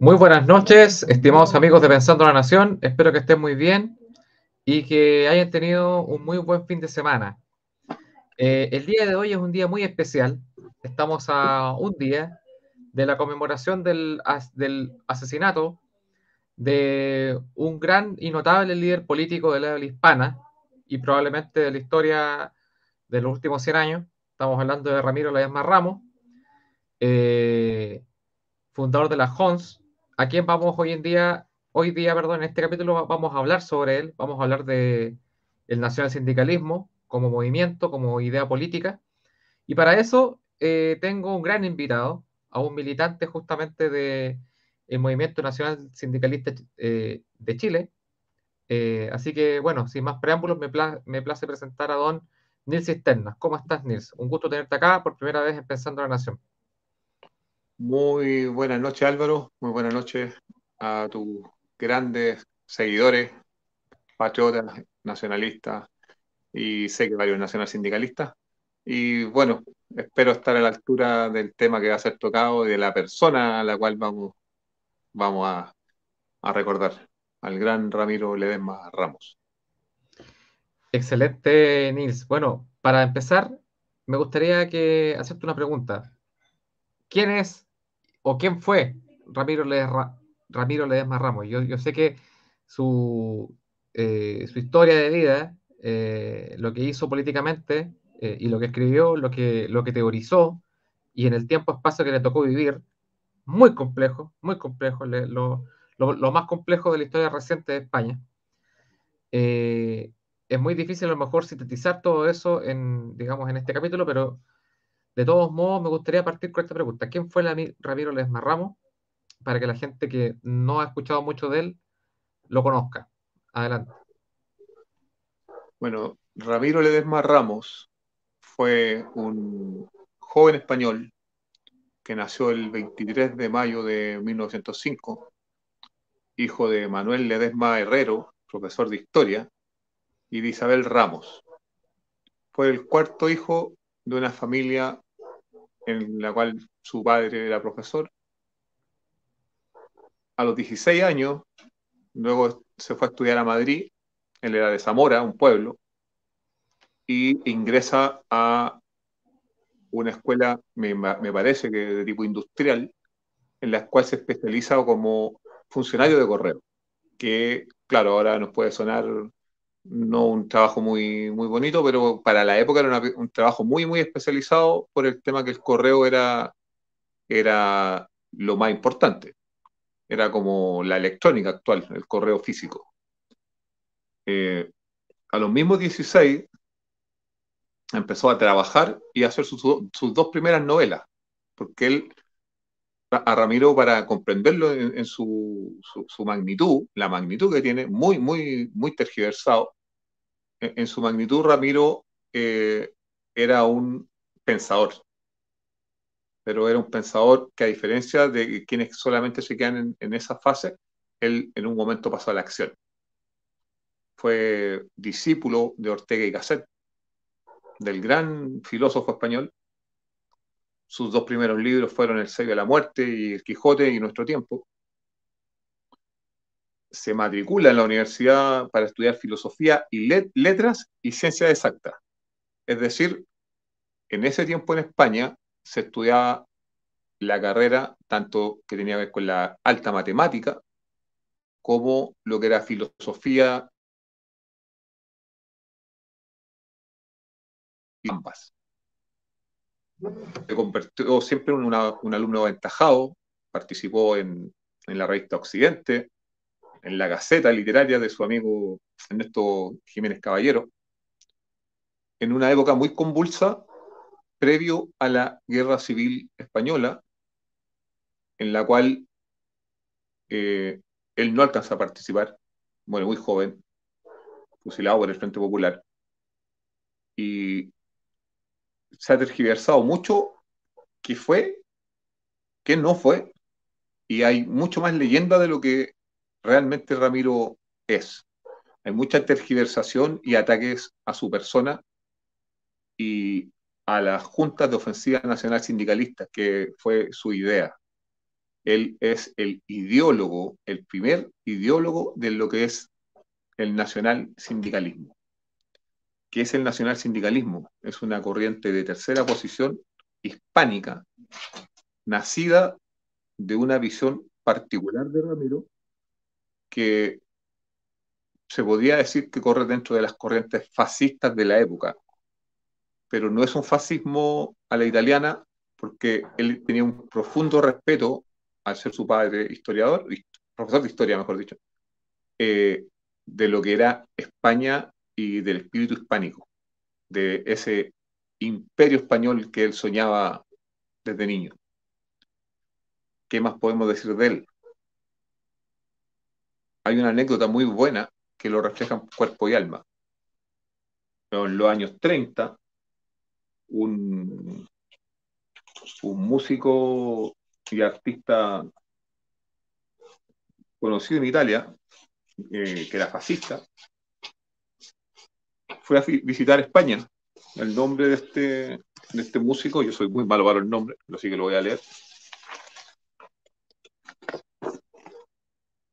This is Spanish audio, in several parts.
Muy buenas noches, estimados amigos de Pensando la Nación. Espero que estén muy bien y que hayan tenido un muy buen fin de semana. Eh, el día de hoy es un día muy especial. Estamos a un día de la conmemoración del, asesinato de un gran y notable líder político de la hispana y probablemente de la historia de los últimos 100 años. Estamos hablando de Ramiro Layasma Ramos. Eh, fundador de la Hons, a quien vamos hoy en día, hoy día, perdón, en este capítulo vamos a hablar sobre él, vamos a hablar de el nacional sindicalismo como movimiento, como idea política. Y para eso eh, tengo un gran invitado, a un militante justamente del Movimiento Nacional Sindicalista eh, de Chile. Eh, así que, bueno, sin más preámbulos, me, place presentar a don Nils Cisternas. ¿Cómo estás, Nils? Un gusto tenerte acá por primera vez en Pensando la Nación. Muy buenas noches Álvaro, muy buenas noches a tus grandes seguidores, patriotas, nacionalistas y sé que varios nacional sindicalistas. Y bueno, espero estar a la altura del tema que va a ser tocado y de la persona a la cual vamos, vamos a, recordar, al gran Ramiro Ledesma Ramos. Excelente, Nils. Bueno, para empezar, me gustaría que hacerte una pregunta. ¿Quién es o quién fue Ramiro Ledesma, Ramos? Yo, sé que su, eh, historia de vida, eh, lo que hizo políticamente eh, y lo que escribió, lo que, teorizó y en el tiempo-espacio que le tocó vivir, muy complejo, muy complejo, lo, lo, más complejo de la historia reciente de España. es muy difícil a lo mejor sintetizar todo eso en, digamos, en este capítulo, pero de todos modos, me gustaría partir con esta pregunta. ¿Quién fue Ramiro Ledesma Ramos? Para que la gente que no ha escuchado mucho de él lo conozca. Adelante. Bueno, Ramiro Ledesma Ramos fue un joven español que nació el 23 de mayo de 1905, hijo de Manuel Ledesma Herrero, profesor de historia, y de Isabel Ramos. Fue el cuarto hijo de una familia en la cual su padre era profesor. A los 16 años, luego se fue a estudiar a Madrid, la era de Zamora, un pueblo, y ingresa a una escuela, me, me parece que de tipo industrial, en la cual se especializa como funcionario de correo, que claro, ahora nos puede sonar no un trabajo muy, muy bonito, pero para la época era un trabajo muy, muy especializado por el tema que el correo era, era lo más importante. Era como la electrónica actual, el correo físico. Eh, a los mismos 16 empezó a trabajar y a hacer sus, dos primeras novelas, porque él, a Ramiro, para comprenderlo en, su, su magnitud, la magnitud que tiene, muy, muy, muy tergiversado, en su magnitud, Ramiro eh, era un pensador, pero era un pensador que a diferencia de quienes solamente se quedan en, esa fase, él en un momento pasó a la acción. Fue discípulo de Ortega y Gasset, del gran filósofo español. Sus dos primeros libros fueron El sello de la muerte y El Quijote y Nuestro tiempo se matricula en la universidad para estudiar filosofía y letras y ciencia exacta Es decir, en ese tiempo en España se estudiaba la carrera tanto que tenía que ver con la alta matemática como lo que era filosofía y ambas. Se convirtió siempre en un alumno aventajado, participó en, en la revista Occidente, en la Gaceta Literaria de su amigo Ernesto Jiménez Caballero, en una época muy convulsa, previo a la Guerra Civil Española, en la cual eh, él no alcanza a participar, bueno, muy joven, fusilado por el Frente Popular. Y se ha tergiversado mucho qué fue, qué no fue, y hay mucho más leyenda de lo que realmente Ramiro es. Hay mucha tergiversación y ataques a su persona y a la Junta de ofensiva nacional sindicalista, que fue su idea. Él es el ideólogo, el primer ideólogo de lo que es el nacional sindicalismo. ¿Qué es el nacional sindicalismo? Es una corriente de tercera posición hispánica, nacida de una visión particular de Ramiro, que se podía decir que corre dentro de las corrientes fascistas de la época, pero no es un fascismo a la italiana porque él tenía un profundo respeto al ser su padre historiador, profesor de historia, mejor dicho, eh, de lo que era España y del espíritu hispánico, de ese imperio español que él soñaba desde niño. ¿Qué más podemos decir de él? hay una anécdota muy buena que lo reflejan cuerpo y alma. en los años 30, un, músico y artista conocido en Italia, eh, que era fascista, fue a visitar España. El nombre de este, este músico, yo soy muy malo para el nombre, sí que lo voy a leer.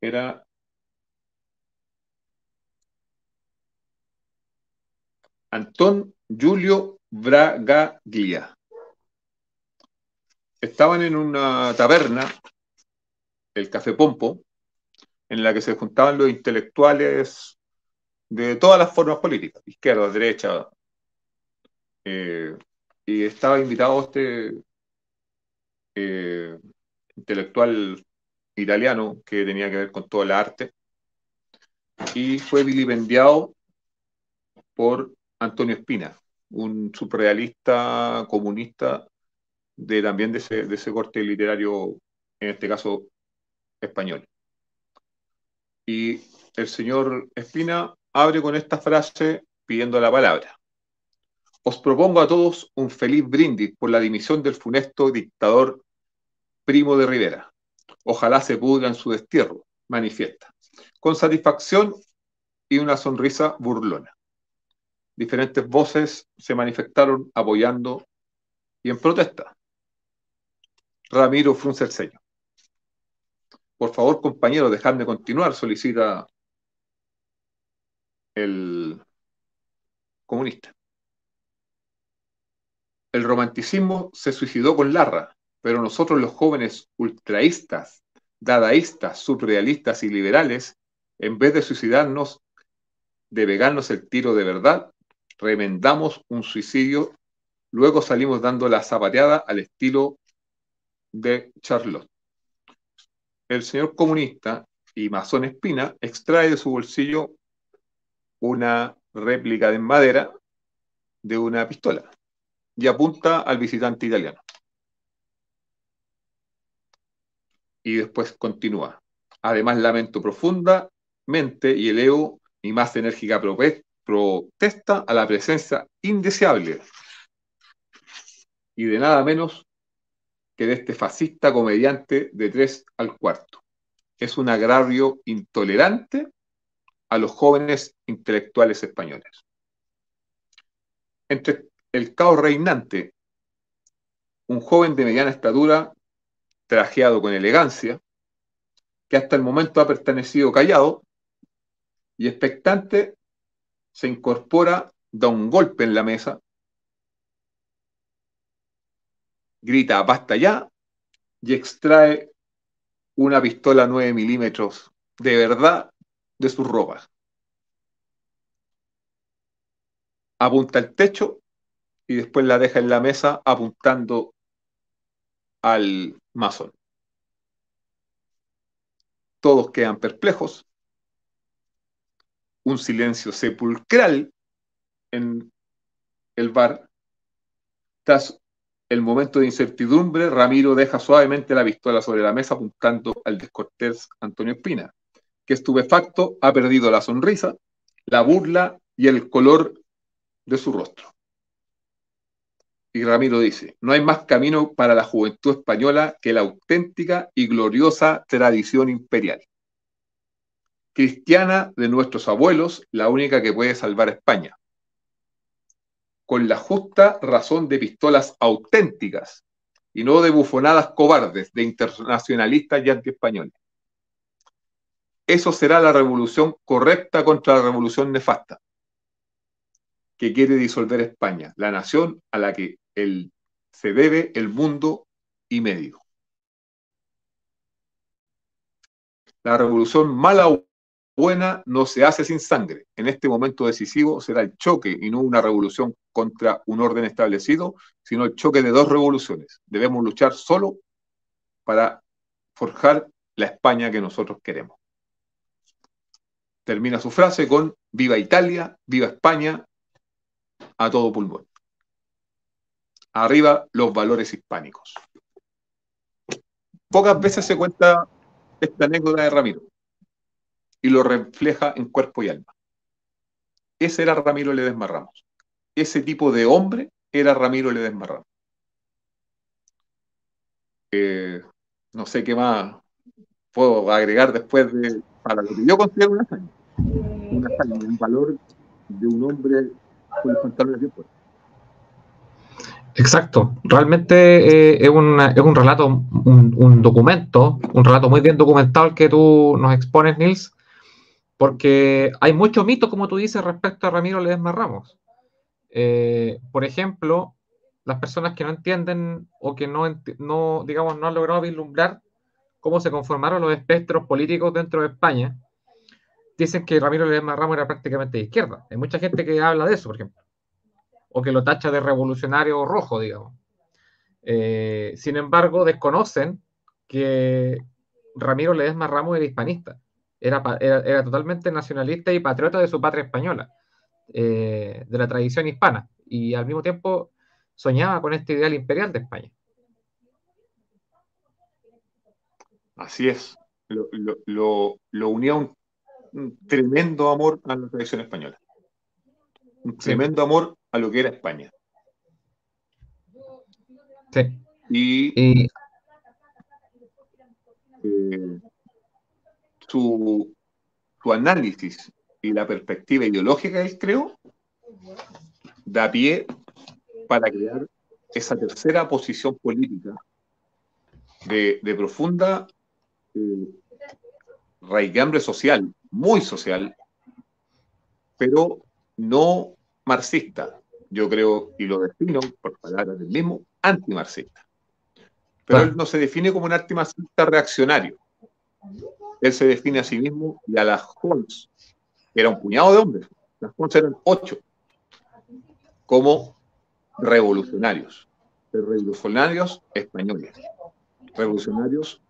Era Antón Julio Bragaglia. Estaban en una taberna, el Café Pompo, en la que se juntaban los intelectuales de todas las formas políticas, izquierda, derecha. Eh, y estaba invitado este eh, intelectual italiano que tenía que ver con todo el arte y fue vilipendiado por Antonio Espina, un surrealista comunista de también de ese, de ese corte literario, en este caso español. Y el señor Espina abre con esta frase pidiendo la palabra. Os propongo a todos un feliz brindis por la dimisión del funesto dictador Primo de Rivera. Ojalá se pudra en su destierro, manifiesta, con satisfacción y una sonrisa burlona diferentes voces se manifestaron apoyando y en protesta. Ramiro frunce el Por favor, compañero, dejadme continuar, solicita el comunista. El romanticismo se suicidó con Larra, pero nosotros los jóvenes ultraístas, dadaístas, surrealistas y liberales, en vez de suicidarnos, de pegarnos el tiro de verdad, remendamos un suicidio, luego salimos dando la zapateada al estilo de Charlotte. El señor comunista y masón Espina extrae de su bolsillo una réplica de madera de una pistola y apunta al visitante italiano. Y después continúa. Además, lamento profundamente y elevo mi más enérgica protesta a la presencia indeseable y de nada menos que de este fascista comediante de tres al cuarto. Es un agravio intolerante a los jóvenes intelectuales españoles. Entre el caos reinante, un joven de mediana estatura, trajeado con elegancia, que hasta el momento ha pertenecido callado y expectante se incorpora, da un golpe en la mesa, grita basta ya y extrae una pistola 9 milímetros de verdad de sus ropas. Apunta al techo y después la deja en la mesa apuntando al mason. Todos quedan perplejos un silencio sepulcral en el bar. Tras el momento de incertidumbre, Ramiro deja suavemente la pistola sobre la mesa apuntando al descortés Antonio Espina, que estupefacto ha perdido la sonrisa, la burla y el color de su rostro. Y Ramiro dice, no hay más camino para la juventud española que la auténtica y gloriosa tradición imperial cristiana de nuestros abuelos, la única que puede salvar España. Con la justa razón de pistolas auténticas y no de bufonadas cobardes de internacionalistas y antiespañoles. Eso será la revolución correcta contra la revolución nefasta que quiere disolver España, la nación a la que se debe el mundo y medio. La revolución mala buena no se hace sin sangre. En este momento decisivo será el choque y no una revolución contra un orden establecido, sino el choque de dos revoluciones. Debemos luchar solo para forjar la España que nosotros queremos. Termina su frase con Viva Italia, viva España, a todo pulmón. Arriba los valores hispánicos. Pocas veces se cuenta esta anécdota de Ramiro y lo refleja en cuerpo y alma. Ese era Ramiro Ledesma Ramos. Ese tipo de hombre era Ramiro Ledesma Ramos. Eh, no sé qué más puedo agregar después de para lo que yo considero una hazaña. Una un valor de un hombre con los Exacto, realmente eh, es, un relato, un, un, documento, un relato muy bien documentado el que tú nos expones, Nils, porque hay mucho mito, como tú dices, respecto a Ramiro Ledesma Ramos. Eh, por ejemplo, las personas que no entienden o que no, digamos, no han logrado vislumbrar cómo se conformaron los espectros políticos dentro de España, dicen que Ramiro Ledesma Ramos era prácticamente de izquierda. Hay mucha gente que habla de eso, por ejemplo, o que lo tacha de revolucionario rojo, digamos. Eh, sin embargo, desconocen que Ramiro Ledesma Ramos era hispanista. Era, era, era totalmente nacionalista y patriota de su patria española, eh, de la tradición hispana, y al mismo tiempo soñaba con este ideal imperial de España. Así es, lo, lo, lo, unía un, tremendo amor a la tradición española, un tremendo amor a lo que era España. Sí. Y, eh, su, análisis y la perspectiva ideológica que él creo, da pie para crear esa tercera posición política de, profunda eh, raigambre social, muy social, pero no marxista. Yo creo, y lo defino por palabras del mismo, antimarxista. Pero él no se define como un antimarxista reaccionario él se define a sí mismo y a las Jones, que era un puñado de hombres, las Jones eran ocho, como revolucionarios, revolucionarios españoles, revolucionarios,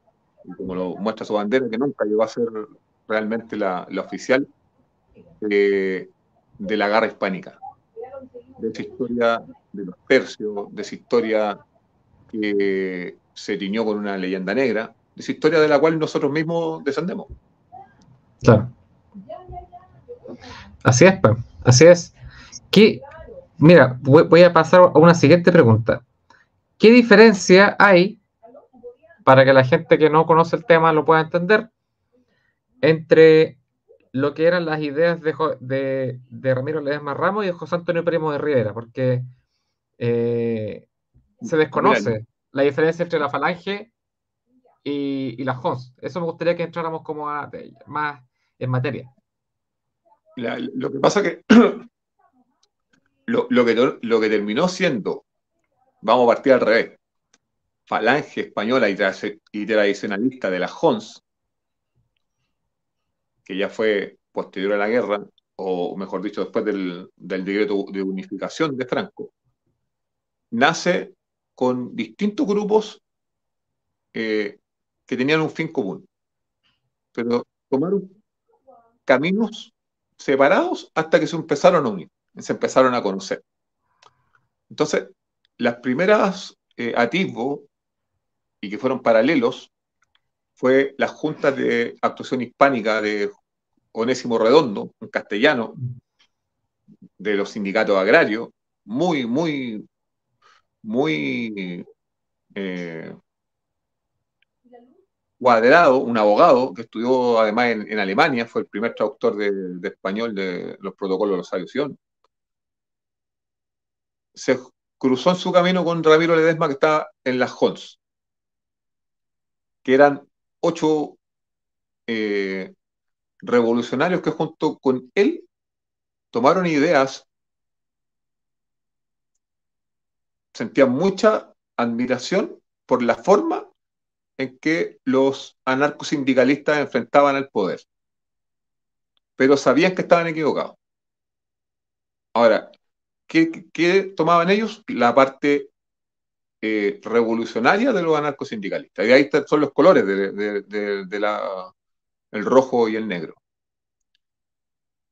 como lo muestra su bandera, que nunca llegó a ser realmente la, oficial eh, de la guerra hispánica, de esa historia de los tercios, de esa historia que se tiñó con una leyenda negra, esa historia de la cual nosotros mismos descendemos. Claro. Así es, pues. así es. Mira, voy a pasar a una siguiente pregunta. ¿Qué diferencia hay, para que la gente que no conoce el tema lo pueda entender, entre lo que eran las ideas de, Ramiro Ledesma Ramos y de José Antonio Primo de Rivera? Porque eh, se desconoce la diferencia entre la falange y, las Eso me gustaría que entráramos como a, más en materia. lo que pasa que lo, que lo que terminó siendo, vamos a partir al revés, falange española y, tradicionalista de la HONS, que ya fue posterior a la guerra, o mejor dicho, después del, del decreto de unificación de Franco, nace con distintos grupos eh, que tenían un fin común. Pero tomaron caminos separados hasta que se empezaron a unir, se empezaron a conocer. Entonces, las primeras eh, atisbos y que fueron paralelos fue las juntas de actuación hispánica de Onésimo Redondo, un castellano, de los sindicatos agrarios, muy, muy, muy eh, Cuadrado, un abogado que estudió además en, Alemania, fue el primer traductor de, español de los protocolos de la Se cruzó en su camino con Ramiro Ledesma, que está en las Hons, que eran ocho eh, revolucionarios que junto con él tomaron ideas, sentían mucha admiración por la forma en que los anarcosindicalistas enfrentaban al poder, pero sabían que estaban equivocados. Ahora, ¿qué, tomaban ellos? La parte eh, revolucionaria de los anarcosindicalistas. Y ahí son los colores del el rojo y el negro.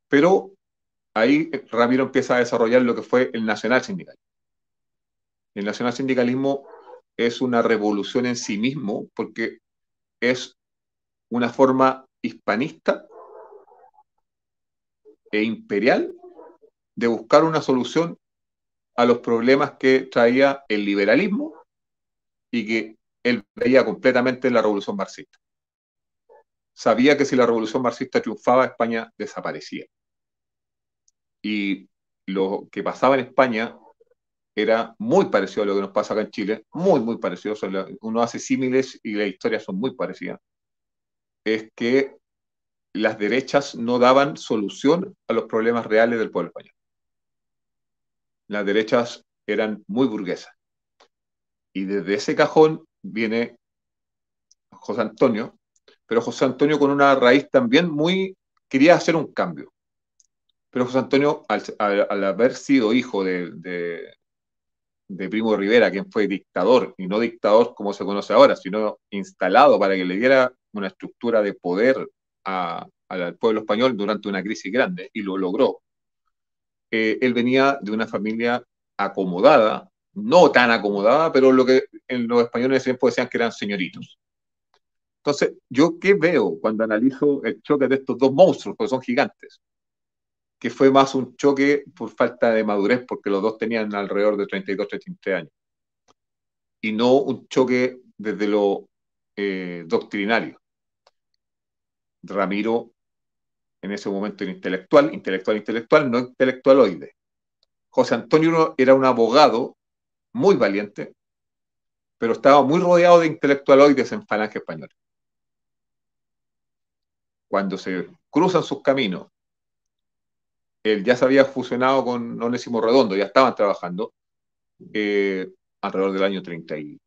Pero ahí eh, Ramiro empieza a desarrollar lo que fue el nacional sindicalismo. El nacional sindicalismo es una revolución en sí mismo porque es una forma hispanista e imperial de buscar una solución a los problemas que traía el liberalismo y que él veía completamente en la revolución marxista. Sabía que si la revolución marxista triunfaba, España desaparecía. Y lo que pasaba en España era muy parecido a lo que nos pasa acá en Chile, muy, muy parecido, uno hace símiles y las historias son muy parecidas, es que las derechas no daban solución a los problemas reales del pueblo español. Las derechas eran muy burguesas. Y desde ese cajón viene José Antonio, pero José Antonio con una raíz también muy, quería hacer un cambio. Pero José Antonio, al, haber sido hijo de, de Primo Rivera, quien fue dictador, y no dictador como se conoce ahora, sino instalado para que le diera una estructura de poder al pueblo español durante una crisis grande, y lo logró. Eh, él venía de una familia acomodada, no tan acomodada, pero lo que en los españoles ese tiempo decían que eran señoritos. Entonces, ¿yo qué veo cuando analizo el choque de estos dos monstruos, porque son gigantes? que fue más un choque por falta de madurez, porque los dos tenían alrededor de 32, 33 años, y no un choque desde lo eh, doctrinario. Ramiro, en ese momento era intelectual, intelectual, intelectual, no intelectualoide. José Antonio era un abogado muy valiente, pero estaba muy rodeado de intelectualoides en Falange Española. Cuando se cruzan sus caminos él ya se había fusionado con Onésimo Redondo, ya estaban trabajando eh, alrededor del año 33,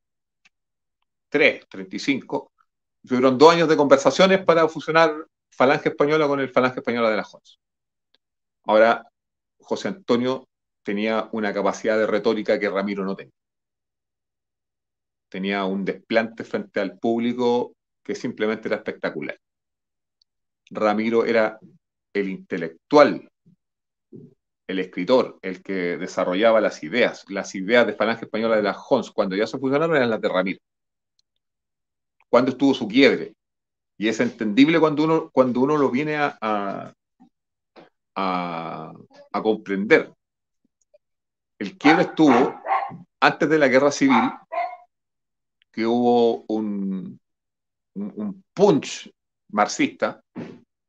35. Tuvieron dos años de conversaciones para fusionar Falange Española con el Falange Española de la Jones. Ahora, José Antonio tenía una capacidad de retórica que Ramiro no tenía. Tenía un desplante frente al público que simplemente era espectacular. Ramiro era el intelectual el escritor, el que desarrollaba las ideas. Las ideas de Falange Española de las Hons, cuando ya se fusionaron, eran las de Ramírez Cuando estuvo su quiebre. Y es entendible cuando uno, cuando uno lo viene a, a, a, comprender. El quiebre estuvo antes de la guerra civil, que hubo un, un punch marxista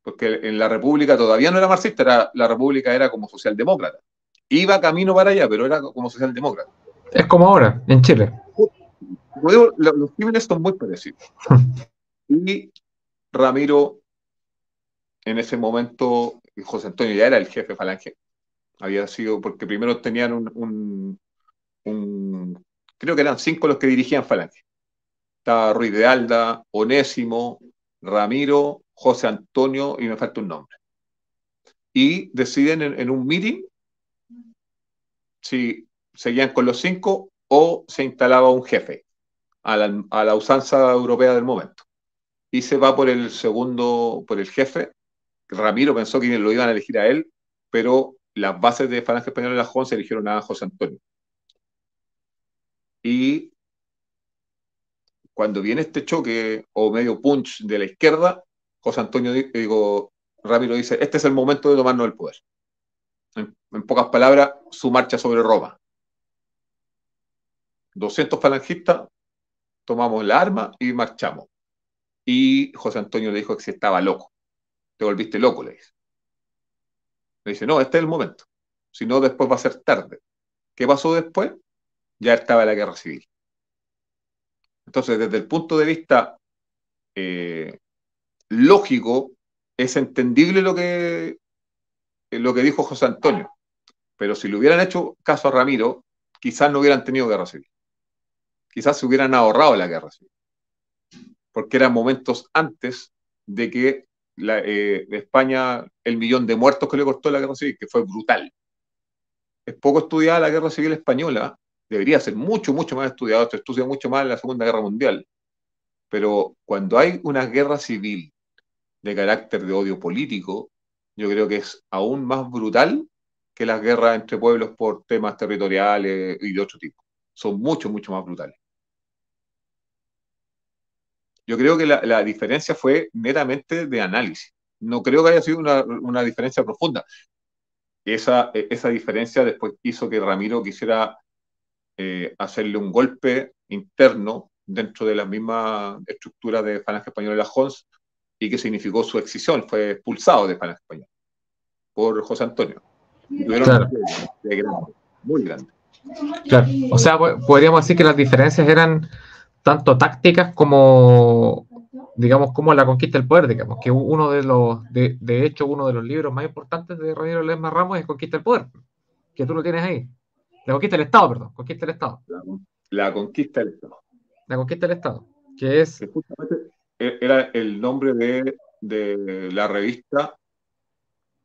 porque en la República todavía no era marxista, la República era como socialdemócrata. Iba camino para allá, pero era como socialdemócrata. Es como ahora, en Chile. Los crímenes son muy parecidos. y Ramiro, en ese momento, José Antonio ya era el jefe Falange. Había sido, porque primero tenían un, un creo que eran cinco los que dirigían Falange. Estaba Ruiz de Alda, Onésimo, Ramiro, José Antonio y me falta un nombre. Y deciden en, un meeting si seguían con los cinco o se instalaba un jefe a la, a usanza europea del momento. Y se va por el segundo, por el jefe. Ramiro pensó que lo iban a elegir a él, pero las bases de Falange Española de la juan se eligieron a José Antonio. Y cuando viene este choque o medio punch de la izquierda, José Antonio, digo, Ramiro dice, este es el momento de tomarnos el poder. En, pocas palabras, su marcha sobre Roma. 200 falangistas, tomamos la arma y marchamos. Y José Antonio le dijo que si estaba loco. Te volviste loco, le dice. Le dice, no, este es el momento. Si no, después va a ser tarde. ¿Qué pasó después? Ya estaba la guerra civil. Entonces, desde el punto de vista eh, lógico, es entendible lo que, lo que dijo José Antonio. Pero si le hubieran hecho caso a Ramiro, quizás no hubieran tenido guerra civil. Quizás se hubieran ahorrado la guerra civil. Porque eran momentos antes de que eh, España, el millón de muertos que le costó la guerra civil, que fue brutal. Es poco estudiada la guerra civil española, debería ser mucho, mucho más estudiada, se estudia mucho más en la Segunda Guerra Mundial. Pero cuando hay una guerra civil de carácter de odio político, yo creo que es aún más brutal que las guerras entre pueblos por temas territoriales y de otro tipo. Son mucho, mucho más brutales. Yo creo que la, diferencia fue meramente de análisis. No creo que haya sido una, diferencia profunda. Esa, esa, diferencia después hizo que Ramiro quisiera eh, hacerle un golpe interno dentro de la misma estructura de Falange Española de la Hons y qué significó su excisión, fue expulsado de España por José Antonio. muy grande. O sea, podríamos decir que las diferencias eran tanto tácticas como, digamos, como la conquista del poder, digamos, que uno de los, de, hecho, uno de los libros más importantes de Ramiro Lerma Ramos es Conquista del Poder, que tú lo tienes ahí. La conquista del Estado, perdón, conquista del Estado. La, conquista del Estado. La conquista del Estado, que es... E-, era el nombre de, la revista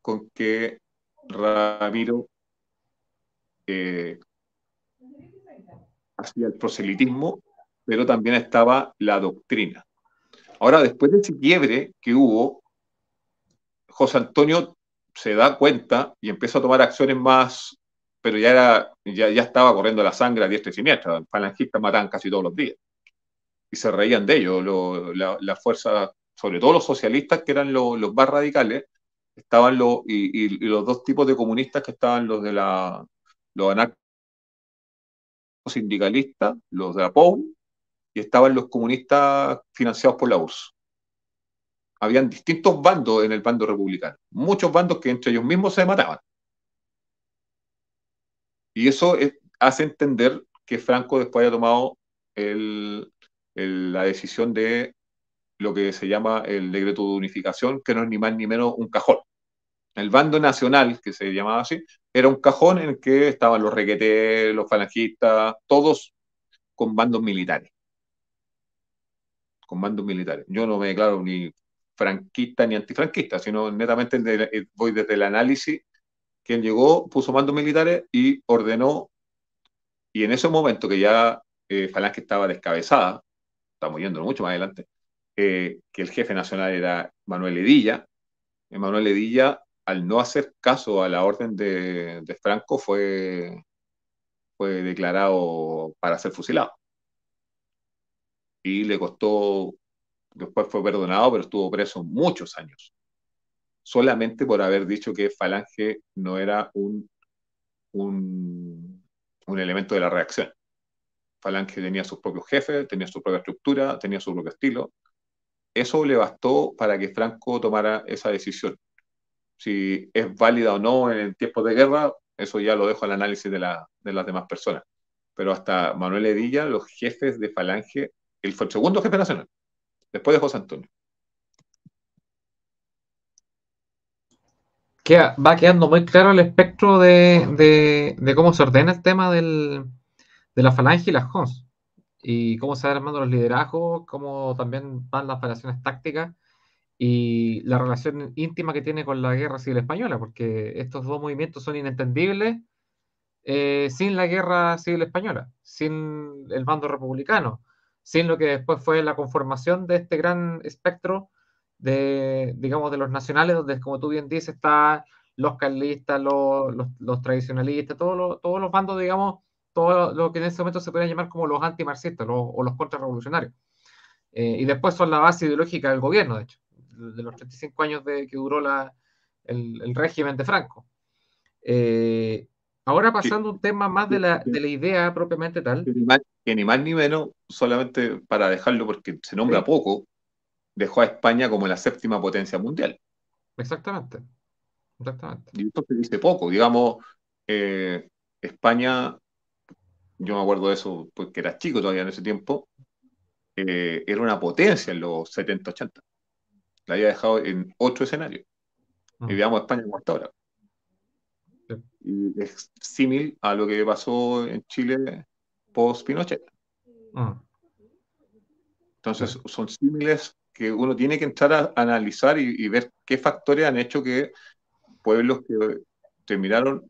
con que Ramiro eh, hacía el proselitismo, pero también estaba la doctrina. Ahora, después de ese quiebre que hubo, José Antonio se da cuenta y empieza a tomar acciones más, pero ya, era, ya, estaba corriendo la sangre a diestra y siniestra. Falangistas mataban casi todos los días y se reían de ellos. la, fuerza, sobre todo los socialistas, que eran los más radicales, estaban los, y, los dos tipos de comunistas que estaban los de la, los sindicalistas, los de la POU, y estaban los comunistas financiados por la URSS. Habían distintos bandos en el bando republicano, muchos bandos que entre ellos mismos se mataban. Y eso eh, hace entender que Franco después haya tomado el, la decisión de lo que se llama el decreto de unificación, que no es ni más ni menos un cajón. El bando nacional, que se llamaba así, era un cajón en el que estaban los requetes, los falangistas, todos con bandos militares. Con bandos militares. Yo no me declaro ni franquista ni antifranquista, sino netamente eh, voy desde el análisis. Quien llegó, puso mandos militares y ordenó, y en ese momento que ya eh, Falange estaba descabezada, estamos yendo mucho más adelante, que el jefe nacional era Manuel Edilla. Manuel Edilla, al no hacer caso a la orden de, Franco, fue, fue declarado para ser fusilado. Y le costó, después fue perdonado, pero estuvo preso muchos años, solamente por haber dicho que Falange no era un, un elemento de la reacción. Falange tenía sus propios jefes, tenía su propia estructura, tenía su propio estilo. Eso le bastó para que Franco tomara esa decisión. Si es válida o no en el tiempo de guerra, eso ya lo dejo al análisis de, las demás personas. Pero hasta Manuel Edilla, los jefes de Falange, él fue el segundo jefe nacional, después de José Antonio. va quedando muy claro el espectro de cómo se ordena el tema del, de la Falange y las Hons. Y cómo se van armando los liderazgos, cómo también van las relaciones tácticas y la relación íntima que tiene con la guerra civil española, porque estos dos movimientos son inentendibles eh, sin la guerra civil española, sin el bando republicano, sin lo que después fue la conformación de este gran espectro de, digamos, de los nacionales, donde, como tú bien dices, están los carlistas, los, tradicionalistas, todos todos los bandos, digamos, todo lo que en ese momento se pueden llamar como los antimarxistas o los contrarrevolucionarios. Eh, y después son la base ideológica del gobierno, de hecho, de los 35 años de, que duró el, régimen de Franco. Eh, ahora pasando a un tema más de la, idea propiamente tal. Que ni, más, ni menos, solamente para dejarlo porque se nombra poco, dejó a España como la séptima potencia mundial. Exactamente. Exactamente. Y esto se dice poco, digamos, eh, España yo me acuerdo de eso porque era chico todavía en ese tiempo, eh, era una potencia en los 70, 80. La había dejado en otro escenario. Y mm. veamos España como hasta ahora. es similar a lo que pasó en Chile post Pinochet. Mm. Entonces, son símiles que uno tiene que entrar a analizar y ver qué factores han hecho que pueblos que miraron,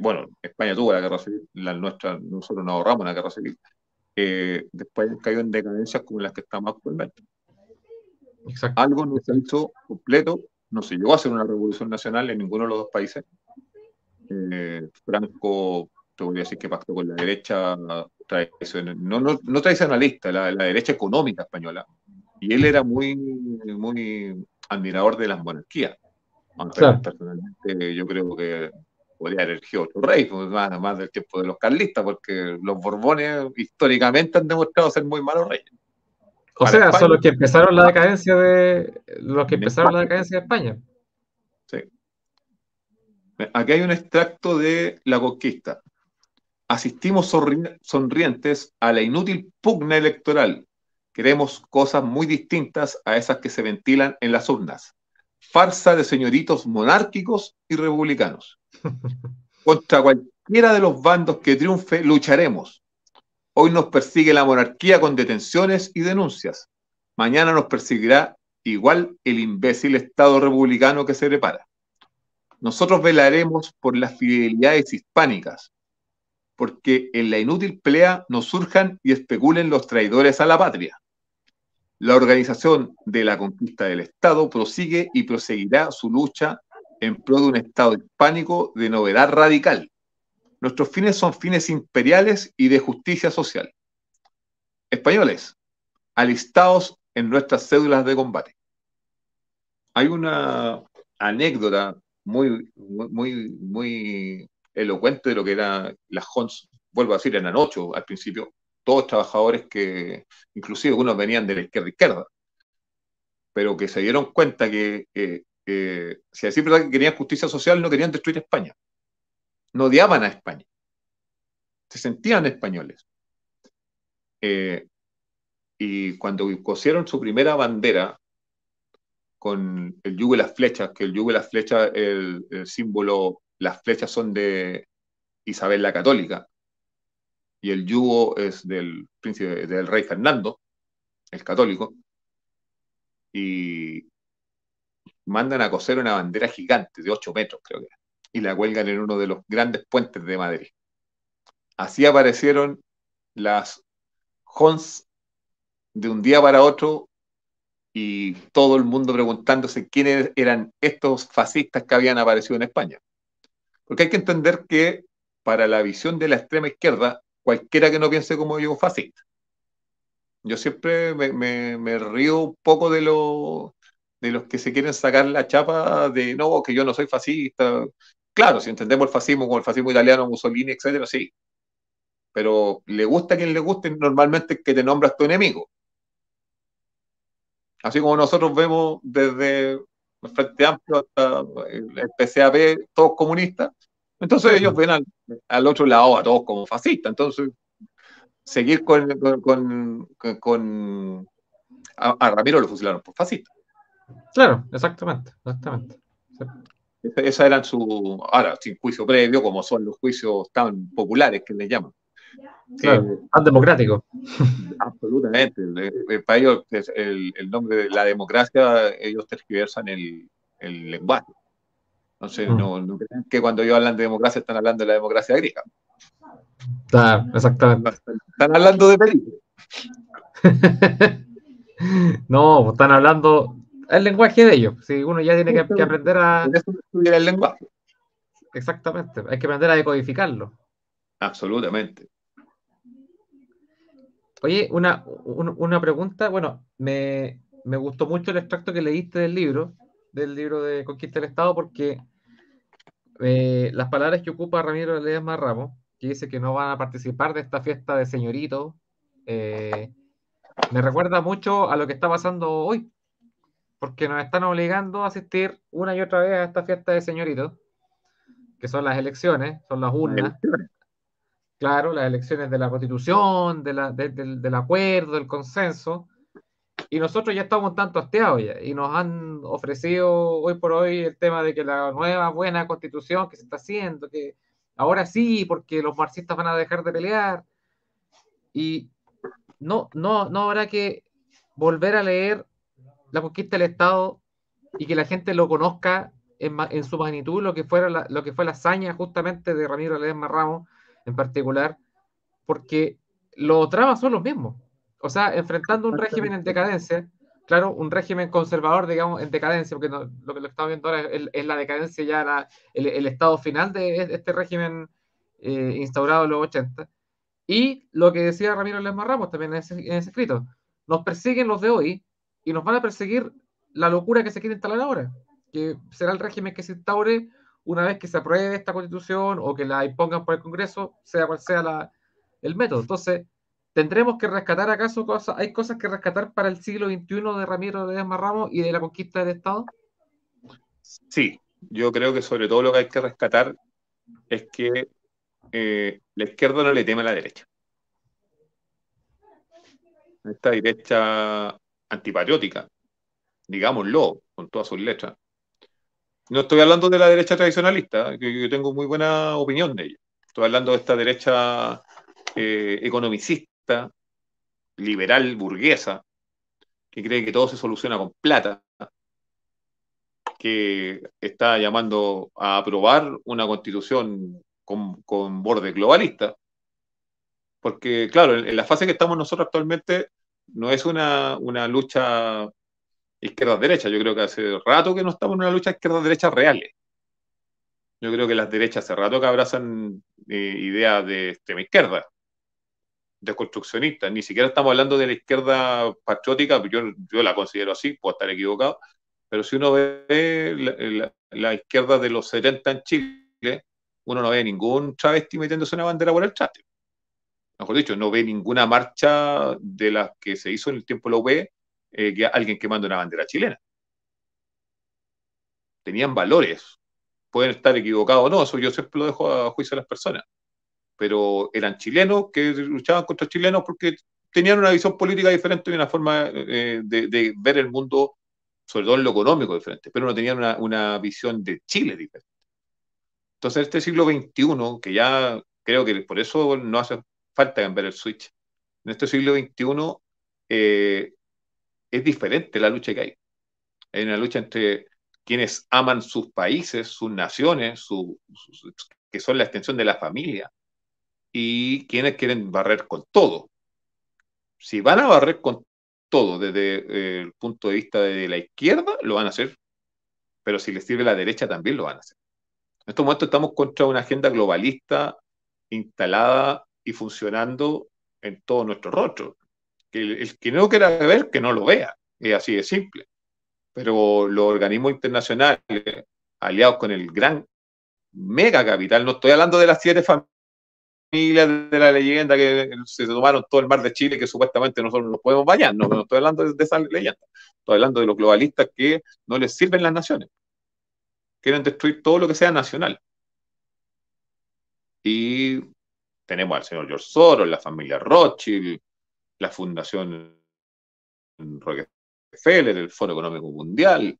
bueno, España tuvo la guerra civil, la nuestra, nosotros no ahorramos la guerra civil, eh, después cayó en decadencias como las que estamos actualmente. Algo no se hizo completo, no se llegó a hacer una revolución nacional en ninguno de los dos países. Eh, Franco, te voy a decir que pactó con la derecha no, no, tradicionalista, la, la derecha económica española. Y él era muy, muy admirador de las monarquías yo creo que podría haber elegido otro rey, pues, más, del tiempo de los carlistas, porque los borbones históricamente han demostrado ser muy malos reyes. O sea, son los que empezaron la decadencia de los que empezaron España. la decadencia de España. Sí. Aquí hay un extracto de la conquista. Asistimos sonrientes a la inútil pugna electoral. Queremos cosas muy distintas a esas que se ventilan en las urnas farsa de señoritos monárquicos y republicanos. Contra cualquiera de los bandos que triunfe, lucharemos. Hoy nos persigue la monarquía con detenciones y denuncias. Mañana nos perseguirá igual el imbécil Estado republicano que se prepara. Nosotros velaremos por las fidelidades hispánicas, porque en la inútil pelea nos surjan y especulen los traidores a la patria. La organización de la conquista del Estado prosigue y proseguirá su lucha en pro de un Estado hispánico de novedad radical. Nuestros fines son fines imperiales y de justicia social. Españoles, alistados en nuestras cédulas de combate. Hay una anécdota muy, muy, muy elocuente de lo que era la Hons, vuelvo a decir, en noche al principio, todos trabajadores que, inclusive algunos venían de la izquierda izquierda, pero que se dieron cuenta que, si así verdad que querían justicia social, no querían destruir España. No odiaban a España. Se sentían españoles. Eh, y cuando cosieron su primera bandera con el yugo y las flechas, que el yugo y las flechas, el símbolo, las flechas son de Isabel la Católica, y el yugo es del príncipe, del rey Fernando, el católico, y mandan a coser una bandera gigante de 8 metros, creo que era, y la cuelgan en uno de los grandes puentes de Madrid. Así aparecieron las Hons de un día para otro y todo el mundo preguntándose quiénes eran estos fascistas que habían aparecido en España. Porque hay que entender que para la visión de la extrema izquierda, cualquiera que no piense como yo, fascista. Yo siempre me, río un poco de, de los que se quieren sacar la chapa de no, que yo no soy fascista. Claro, si entendemos el fascismo como el fascismo italiano, Mussolini, etcétera, sí. Pero le gusta a quien le guste, normalmente que te nombras tu enemigo. Así como nosotros vemos desde el Frente Amplio hasta el PCAP, todos comunistas, entonces ellos ven al, otro lado a todos como fascistas. Entonces, seguir con, a, Ramiro lo fusilaron por fascista. Claro, exactamente, exactamente. Esa eran su, ahora, sin juicio previo, como son los juicios tan populares que les llaman. Eh, tan democrático. Absolutamente. Para ellos, el, nombre de la democracia, ellos tergiversan el, el lenguaje. Mm. No no, crean que cuando yo hablan de democracia están hablando de la democracia griega. exactamente. Están hablando de Perú. no, están hablando el lenguaje de ellos. Si uno ya tiene que, aprender a. estudiar el lenguaje. Exactamente, hay que aprender a decodificarlo. Absolutamente. Oye, una, pregunta. Bueno, me, me, gustó mucho el extracto que leíste del libro, del libro de Conquista del Estado, porque eh, las palabras que ocupa Ramiro Ledesma Ramos, que dice que no van a participar de esta fiesta de señoritos, eh, me recuerda mucho a lo que está pasando hoy, porque nos están obligando a asistir una y otra vez a esta fiesta de señoritos, que son las elecciones, son las urnas. Claro, las elecciones de la constitución, de del acuerdo, del consenso. Y nosotros ya estamos tanto tanto ya, y nos han ofrecido hoy por hoy el tema de que la nueva buena constitución que se está haciendo, que ahora sí, porque los marxistas van a dejar de pelear. Y no, no, no habrá que volver a leer la conquista del Estado y que la gente lo conozca en, su magnitud, lo que, fuera lo que fue la hazaña justamente de Ramiro Ledesma Ramos en particular, porque los tramas son los mismos o sea, enfrentando un régimen en decadencia, claro, un régimen conservador, digamos, en decadencia, porque lo que lo estamos viendo ahora es, la decadencia ya, el, estado final de este régimen eh, instaurado en los 80. Y lo que decía Ramiro Lerma Ramos también en ese, escrito, nos persiguen los de hoy y nos van a perseguir la locura que se quiere instalar ahora, que será el régimen que se instaure una vez que se apruebe esta constitución o que la impongan por el Congreso, sea cual sea el método. Entonces, ¿Tendremos que rescatar acaso cosas? ¿Hay cosas que rescatar para el siglo XXI de Ramiro de Desmarramos Ramos y de la conquista del Estado? Sí, yo creo que sobre todo lo que hay que rescatar es que eh, la izquierda no le teme a la derecha. Esta derecha antipatriótica, digámoslo, con todas sus letras. No estoy hablando de la derecha tradicionalista, que yo tengo muy buena opinión de ella. Estoy hablando de esta derecha eh, economicista, liberal, burguesa, que cree que todo se soluciona con plata, que está llamando a aprobar una constitución con, borde globalista, porque claro, en, la fase que estamos nosotros actualmente no es una, lucha izquierda-derecha, yo creo que hace rato que no estamos en una lucha izquierda-derecha reales. Yo creo que las derechas hace rato que abrazan eh, ideas de extrema izquierda de ni siquiera estamos hablando de la izquierda patriótica, yo, yo la considero así, puedo estar equivocado, pero si uno ve la, izquierda de los 70 en Chile, uno no ve ningún travesti metiéndose una bandera por el chat Mejor dicho, no ve ninguna marcha de las que se hizo en el tiempo de la eh, que alguien quemando una bandera chilena. Tenían valores. Pueden estar equivocados o no, eso yo siempre lo dejo a juicio de las personas pero eran chilenos que luchaban contra chilenos porque tenían una visión política diferente y una forma eh, de, ver el mundo, sobre todo en lo económico diferente, pero no tenían una, visión de Chile diferente. Entonces, este siglo XXI, que ya creo que por eso no hace falta cambiar el switch, en este siglo XXI eh, es diferente la lucha que hay. Hay una lucha entre quienes aman sus países, sus naciones, que son la extensión de la familia, y quienes quieren barrer con todo. Si van a barrer con todo desde eh, el punto de vista de la izquierda, lo van a hacer, pero si les sirve la derecha también lo van a hacer. En estos momentos estamos contra una agenda globalista instalada y funcionando en todo nuestro rostro. el, que no quiera ver, que no lo vea. Es así de simple. Pero los organismos internacionales aliados con el gran mega capital, no estoy hablando de las siete familias de la leyenda que se tomaron todo el mar de Chile, que supuestamente nosotros nos podemos bañar. No, estoy hablando de, esa leyenda. Estoy hablando de los globalistas que no les sirven las naciones. Quieren destruir todo lo que sea nacional. Y tenemos al señor George Soros, la familia Rothschild, la Fundación Rockefeller, el Foro Económico Mundial,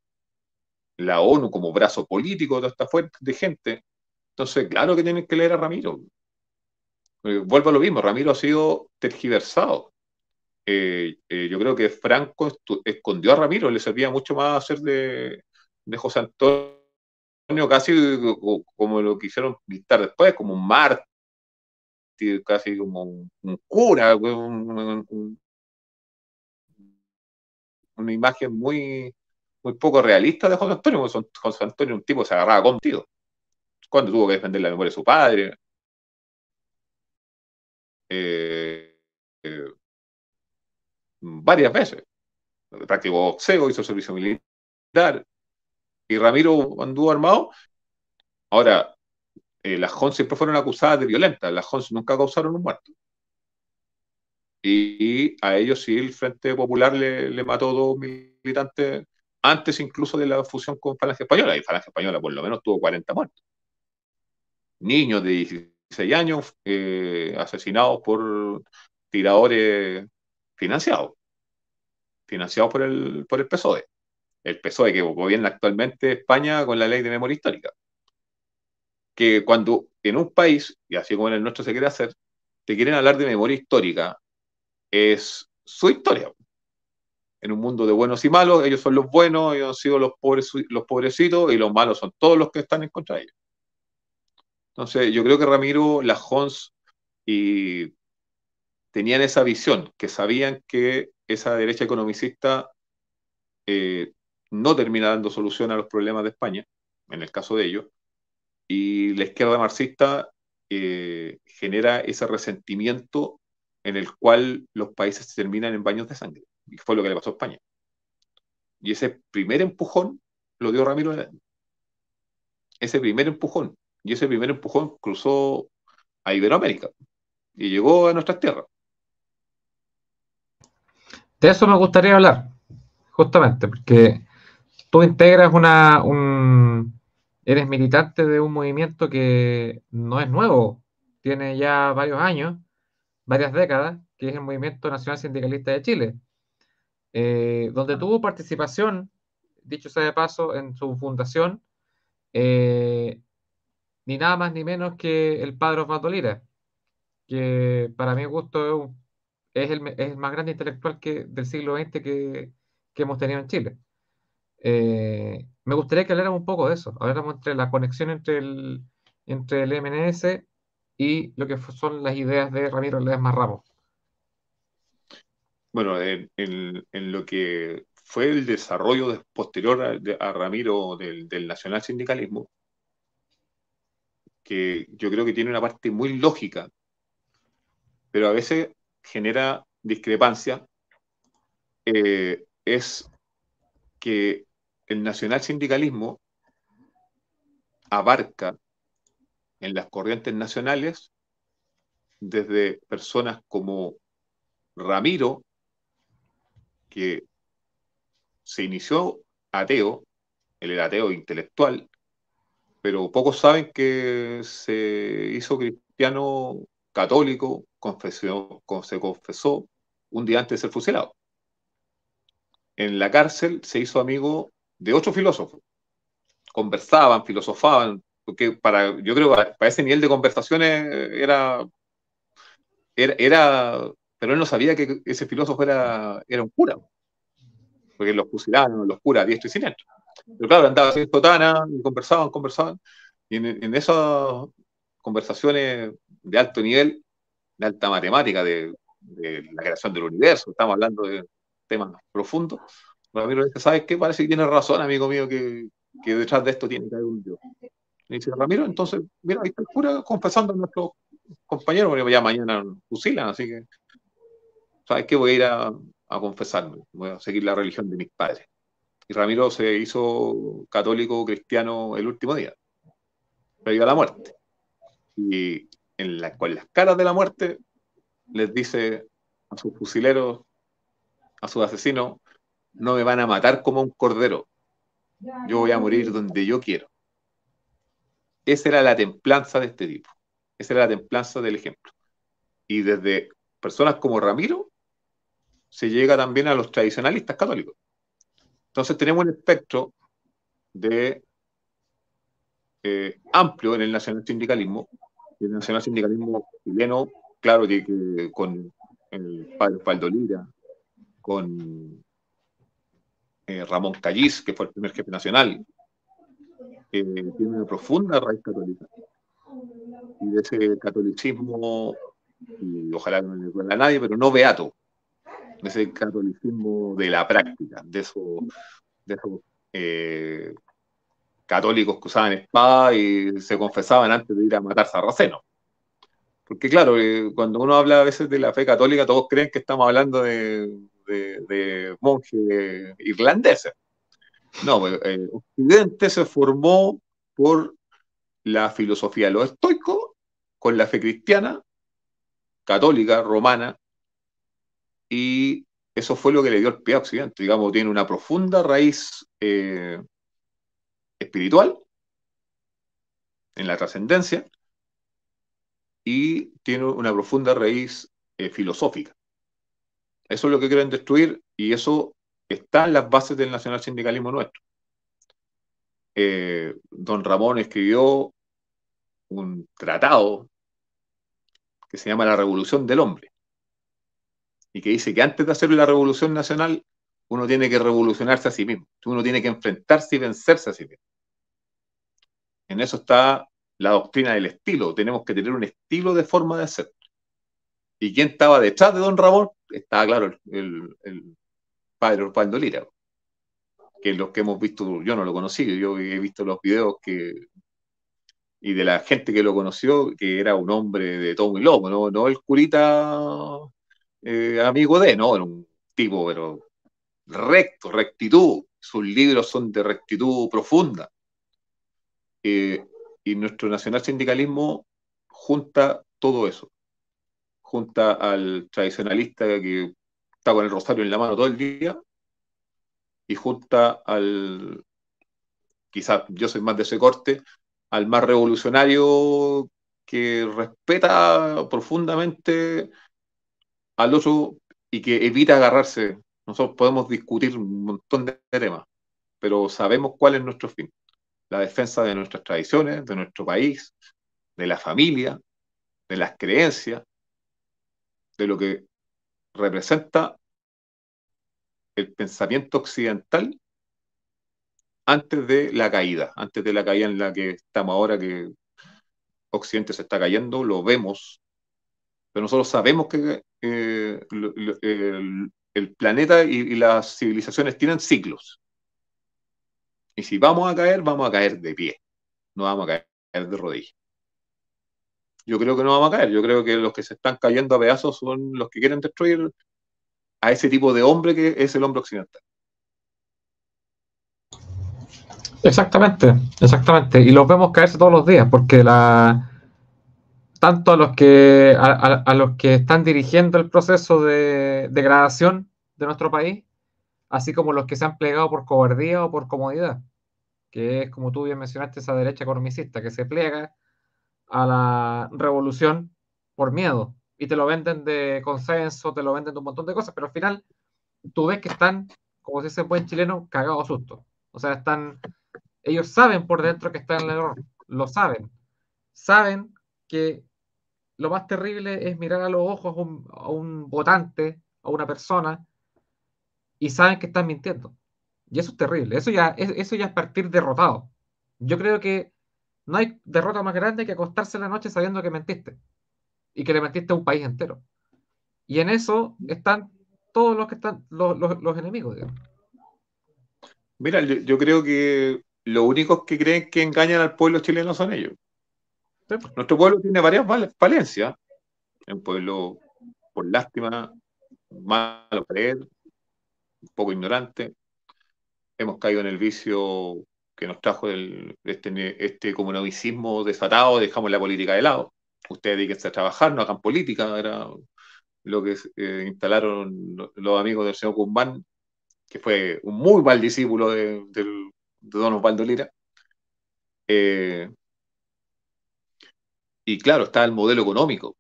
la ONU como brazo político de toda esta fuente de gente. Entonces, claro que tienen que leer a Ramiro. Eh, vuelvo a lo mismo, Ramiro ha sido tergiversado. Eh, eh, yo creo que Franco escondió a Ramiro, le servía mucho más hacer de, de José Antonio casi como lo quisieron pintar después, como un mártir, casi como un, cura, un, una imagen muy, muy poco realista de José Antonio, José Antonio un tipo se agarraba contigo. Cuando tuvo que defender la memoria de su padre, eh, eh, varias veces. Practicó boxeo, hizo servicio militar. Y Ramiro anduvo armado. Ahora, eh, las JON siempre fueron acusadas de violentas. Las JON nunca causaron un muerto. Y, a ellos sí el Frente Popular le, le mató dos militantes antes incluso de la fusión con Falange Española. Y Falange Española por lo menos tuvo 40 muertos. Niños de años eh, asesinados por tiradores financiados, financiados por el, por el PSOE. El PSOE que gobierna actualmente España con la ley de memoria histórica. Que cuando en un país, y así como en el nuestro se quiere hacer, te quieren hablar de memoria histórica, es su historia. En un mundo de buenos y malos, ellos son los buenos, ellos han sido los, pobres, los pobrecitos, y los malos son todos los que están en contra de ellos. Entonces, yo creo que Ramiro, las Hons y tenían esa visión, que sabían que esa derecha economicista eh, no termina dando solución a los problemas de España, en el caso de ellos, y la izquierda marxista eh, genera ese resentimiento en el cual los países se terminan en baños de sangre, y fue lo que le pasó a España. Y ese primer empujón lo dio Ramiro Ese primer empujón, y ese primer empujón cruzó a Iberoamérica y llegó a nuestras tierras. De eso me gustaría hablar, justamente, porque tú integras una, eres militante de un movimiento que no es nuevo, tiene ya varios años, varias décadas, que es el Movimiento Nacional Sindicalista de Chile, eh, donde tuvo participación, dicho sea de paso, en su fundación, eh, ni nada más ni menos que el padre Osvaldo Lira, que para mi gusto es el, más grande intelectual que, del siglo XX que, hemos tenido en Chile. Eh, me gustaría que habláramos un poco de eso, habláramos entre la conexión entre el, entre el MNS y lo que son las ideas de Ramiro Ledesma Ramos. Bueno, en, lo que fue el desarrollo posterior a, Ramiro del nacional sindicalismo, que yo creo que tiene una parte muy lógica, pero a veces genera discrepancia, eh, es que el nacional sindicalismo abarca en las corrientes nacionales desde personas como Ramiro, que se inició ateo, el era ateo intelectual, pero pocos saben que se hizo cristiano católico, confesó, se confesó un día antes de ser fusilado. En la cárcel se hizo amigo de ocho filósofos. Conversaban, filosofaban, porque para, yo creo que para ese nivel de conversaciones era, era, pero él no sabía que ese filósofo era, era un cura, porque los fusilaron, los curas, diestro y siniestro. Pero claro, andaba en sotana y conversaban, conversaban. Y en, esas conversaciones de alto nivel, de alta matemática, de, la creación del universo, estamos hablando de temas profundos, Ramiro dice, ¿sabes qué? Parece que tienes razón, amigo mío, que, que detrás de esto tiene que haber un Dios. Y dice, Ramiro, entonces, mira, ahí está el cura confesando a nuestros compañeros, porque ya mañana fusilan, así que, ¿sabes qué? Voy a ir a, a confesarme, voy a seguir la religión de mis padres. Ramiro se hizo católico cristiano el último día, iba a la muerte. Y en la, con las caras de la muerte les dice a sus fusileros, a sus asesinos, no me van a matar como un cordero, yo voy a morir donde yo quiero. Esa era la templanza de este tipo, esa era la templanza del ejemplo. Y desde personas como Ramiro se llega también a los tradicionalistas católicos. Entonces tenemos un espectro de eh, amplio en el nacional sindicalismo, el nacional sindicalismo chileno, claro que, con el padre Osvaldo con eh, Ramón Calliz, que fue el primer jefe nacional, eh, tiene una profunda raíz católica. Y de ese catolicismo, ojalá no le duela a nadie, pero no beato, ese catolicismo de la práctica, de esos, eh, católicos que usaban espada y se confesaban antes de ir a matar Sarraceno. Porque claro, eh, cuando uno habla a veces de la fe católica, todos creen que estamos hablando de, monjes irlandeses. No, pues, eh, Occidente se formó por la filosofía de los con la fe cristiana, católica, romana, y eso fue lo que le dio el pie a Occidente. Digamos, tiene una profunda raíz eh, espiritual en la trascendencia y tiene una profunda raíz eh, filosófica. Eso es lo que quieren destruir y eso está en las bases del nacional sindicalismo nuestro. Eh, don Ramón escribió un tratado que se llama La Revolución del Hombre y que dice que antes de hacer la revolución nacional, uno tiene que revolucionarse a sí mismo, uno tiene que enfrentarse y vencerse a sí mismo. En eso está la doctrina del estilo, tenemos que tener un estilo de forma de hacer. ¿Y quién estaba detrás de don Ramón? Estaba claro el, padre Orpando Lira, que los que hemos visto, yo no lo conocí, yo he visto los videos que y de la gente que lo conoció, que era un hombre de todo muy lomo, no, no el curita eh, amigo de, ¿no? Era un tipo, pero recto, rectitud. Sus libros son de rectitud profunda. Eh, y nuestro nacional sindicalismo junta todo eso. Junta al tradicionalista que está con el rosario en la mano todo el día y junta al, quizás yo soy más de ese corte, al más revolucionario que respeta profundamente al otro y que evita agarrarse. Nosotros podemos discutir un montón de temas, pero sabemos cuál es nuestro fin. La defensa de nuestras tradiciones, de nuestro país, de la familia, de las creencias, de lo que representa el pensamiento occidental antes de la caída, antes de la caída en la que estamos ahora, que Occidente se está cayendo, lo vemos, pero nosotros sabemos que eh, el, planeta y, y, las civilizaciones tienen ciclos. Y si vamos a caer, vamos a caer de pie, no vamos a caer de rodillas. Yo creo que no vamos a caer, yo creo que los que se están cayendo a pedazos son los que quieren destruir a ese tipo de hombre que es el hombre occidental. Exactamente, exactamente. Y los vemos caerse todos los días, porque la, tanto a los que, a, los que están dirigiendo el proceso de degradación de nuestro país, así como los que se han plegado por cobardía o por comodidad, que es como tú bien mencionaste, esa derecha economicista que se pliega a la revolución por miedo y te lo venden de consenso, te lo venden de un montón de cosas, pero al final tú ves que están, como se dice en buen chileno, cagados a susto. O sea, están, ellos saben por dentro que están en el error, lo saben. Saben que lo más terrible es mirar a los ojos a un, votante, a una persona, y saben que están mintiendo. Y eso es terrible, eso ya, eso ya es partir derrotado. Yo creo que no hay derrota más grande que acostarse en la noche sabiendo que mentiste y que le mentiste a un país entero. Y en eso están todos los que están, los, enemigos, Mira, yo, yo, creo que los únicos que creen que engañan al pueblo chileno son ellos. Nuestro pueblo tiene varias falencias. Un pueblo, por lástima, malo creer, un poco ignorante. Hemos caído en el vicio que nos trajo el, este, este comunovicismo desatado, dejamos la política de lado. Ustedes dedíquense a trabajar, no hagan política, era lo que eh, instalaron los amigos del señor Guzmán, que fue un muy mal discípulo de, don Osvaldo Lira. Eh, y claro, está el modelo económico,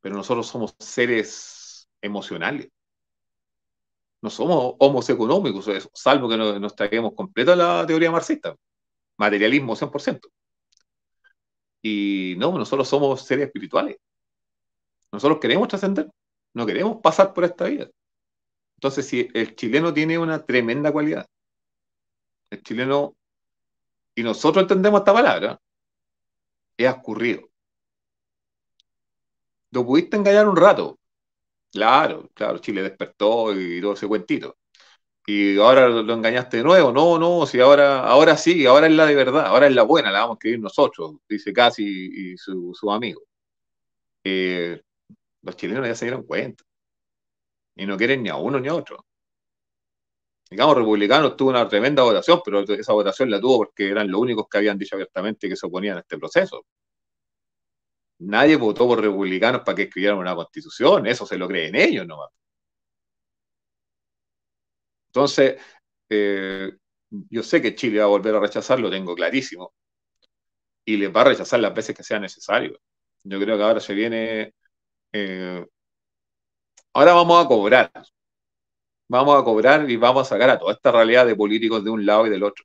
pero nosotros somos seres emocionales. No somos homos económicos, salvo que nos, nos traigamos completa la teoría marxista, materialismo 100%. Y no, nosotros somos seres espirituales. Nosotros queremos trascender, no queremos pasar por esta vida. Entonces, si el chileno tiene una tremenda cualidad, el chileno, y nosotros entendemos esta palabra, es ocurrido. Lo pudiste engañar un rato. Claro, claro, Chile despertó y todo ese cuentito. Y ahora lo, engañaste de nuevo. No, no, si ahora, ahora sí, ahora es la de verdad, ahora es la buena, la vamos a querer nosotros, dice Casi y su, amigo. Eh, los chilenos ya se dieron cuenta. Y no quieren ni a uno ni a otro digamos, republicanos tuvo una tremenda votación, pero esa votación la tuvo porque eran los únicos que habían dicho abiertamente que se oponían a este proceso. Nadie votó por republicanos para que escribieran una constitución, eso se lo cree en ellos nomás. Entonces, eh, yo sé que Chile va a volver a rechazar, lo tengo clarísimo, y les va a rechazar las veces que sea necesario. Yo creo que ahora se viene... Eh, ahora vamos a cobrar, vamos a cobrar y vamos a sacar a toda esta realidad de políticos de un lado y del otro.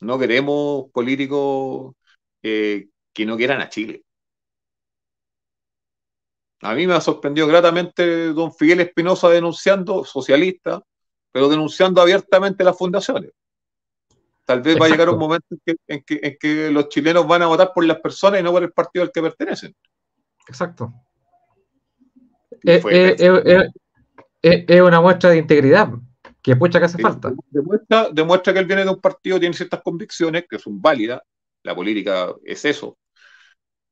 No queremos políticos eh, que no quieran a Chile. A mí me ha sorprendido gratamente don Fidel Espinosa denunciando, socialista, pero denunciando abiertamente las fundaciones. Tal vez va a llegar un momento en que, los chilenos van a votar por las personas y no por el partido al que pertenecen. Exacto es, una muestra de integridad, que muestra que hace falta. Demuestra, demuestra que él viene de un partido, tiene ciertas convicciones que son válidas, la política es eso,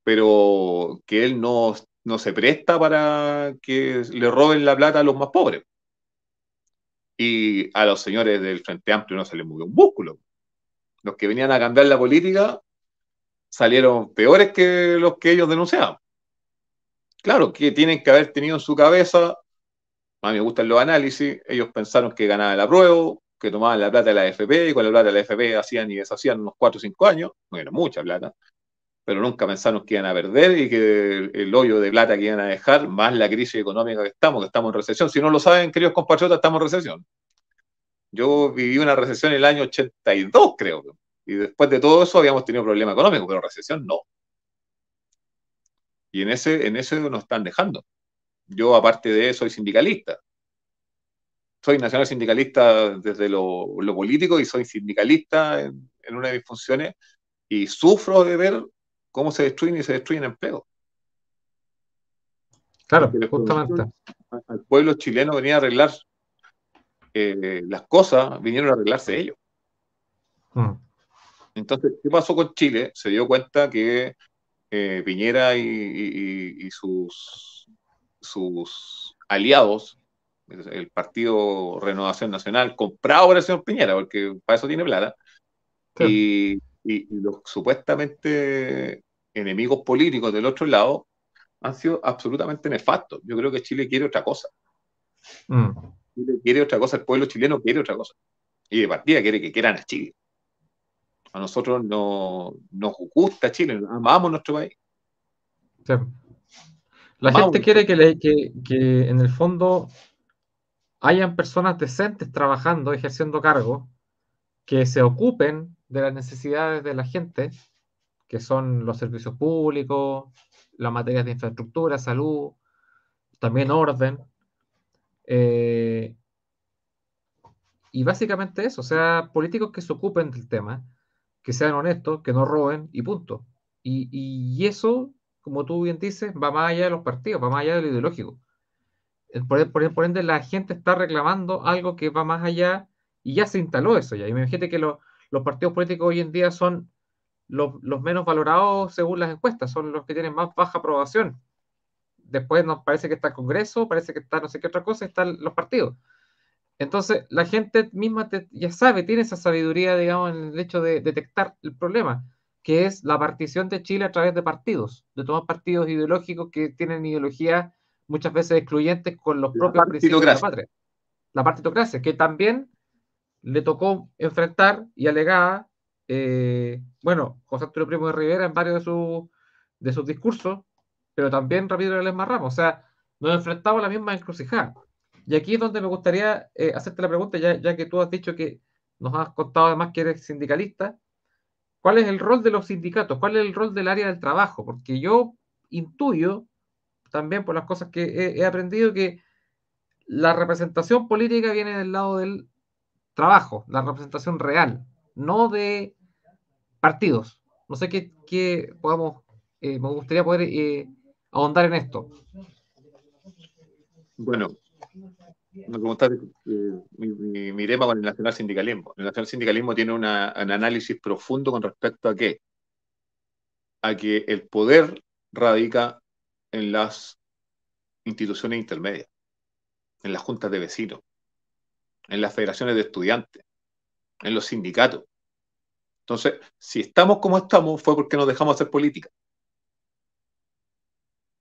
pero que él no, no se presta para que le roben la plata a los más pobres. Y a los señores del Frente Amplio no se les movió un músculo. Los que venían a cambiar la política salieron peores que los que ellos denunciaban. Claro que tienen que haber tenido en su cabeza a mí me gustan los análisis, ellos pensaron que ganaban la prueba, que tomaban la plata de la FP y con la plata de la FP hacían y deshacían unos 4 o 5 años, era mucha plata, pero nunca pensaron que iban a perder y que el, hoyo de plata que iban a dejar, más la crisis económica que estamos, que estamos en recesión. Si no lo saben, queridos compatriotas, estamos en recesión. Yo viví una recesión en el año 82, creo, y después de todo eso habíamos tenido problemas económicos, pero recesión no. Y en ese, en ese nos están dejando. Yo, aparte de eso, soy sindicalista. Soy nacional sindicalista desde lo, político y soy sindicalista en, una de mis funciones y sufro de ver cómo se destruyen y se destruyen empleos. Claro, pero justamente. Al pueblo chileno venía a arreglar eh, las cosas, vinieron a arreglarse ellos. Mm. Entonces, ¿qué pasó con Chile? Se dio cuenta que eh, Piñera y sus sus aliados, el Partido Renovación Nacional, comprado por el señor Piñera, porque para eso tiene plata, y, los supuestamente enemigos políticos del otro lado han sido absolutamente nefastos. Yo creo que Chile quiere otra cosa. Mm. Chile quiere otra cosa, el pueblo chileno quiere otra cosa. Y de partida quiere que quieran a Chile. A nosotros no, nos gusta Chile, amamos nuestro país. La gente quiere que, le, que, en el fondo hayan personas decentes trabajando, ejerciendo cargo, que se ocupen de las necesidades de la gente, que son los servicios públicos, las materias de infraestructura, salud, también orden. Eh, y básicamente eso, o sea, políticos que se ocupen del tema, que sean honestos, que no roben y punto. y, y eso como tú bien dices, va más allá de los partidos, va más allá de lo ideológico. Eh, por, por, ende, la gente está reclamando algo que va más allá y ya se instaló eso. Ya. Imagínate que los partidos políticos hoy en día son los, menos valorados según las encuestas, son los que tienen más baja aprobación. Después nos parece que está el Congreso, parece que está no sé qué otra cosa, están los partidos. Entonces, la gente misma ya sabe, tiene esa sabiduría, digamos, en el hecho de detectar el problema que es la partición de Chile a través de partidos, de todos partidos ideológicos que tienen ideologías muchas veces excluyentes con los propios principios de la patria. La que también le tocó enfrentar y alegar, eh, bueno, José Antonio Primo de Rivera en varios de, sus de sus discursos, pero también Ramiro Ledesma Ramos. O sea, nos enfrentamos a la misma encrucijada. Y aquí es donde me gustaría eh, hacerte la pregunta, ya, ya que tú has dicho que nos has contado además que eres sindicalista, ¿Cuál es el rol de los sindicatos? ¿Cuál es el rol del área del trabajo? Porque yo intuyo, también por las cosas que he, aprendido, que la representación política viene del lado del trabajo, la representación real, no de partidos. No sé qué, qué podamos, eh, me gustaría poder eh, ahondar en esto. Bueno, eh, mi, tema con el nacional sindicalismo. El nacional sindicalismo tiene un análisis profundo con respecto a qué? A que el poder radica en las instituciones intermedias, en las juntas de vecinos, en las federaciones de estudiantes, en los sindicatos. Entonces, si estamos como estamos, fue porque nos dejamos hacer política.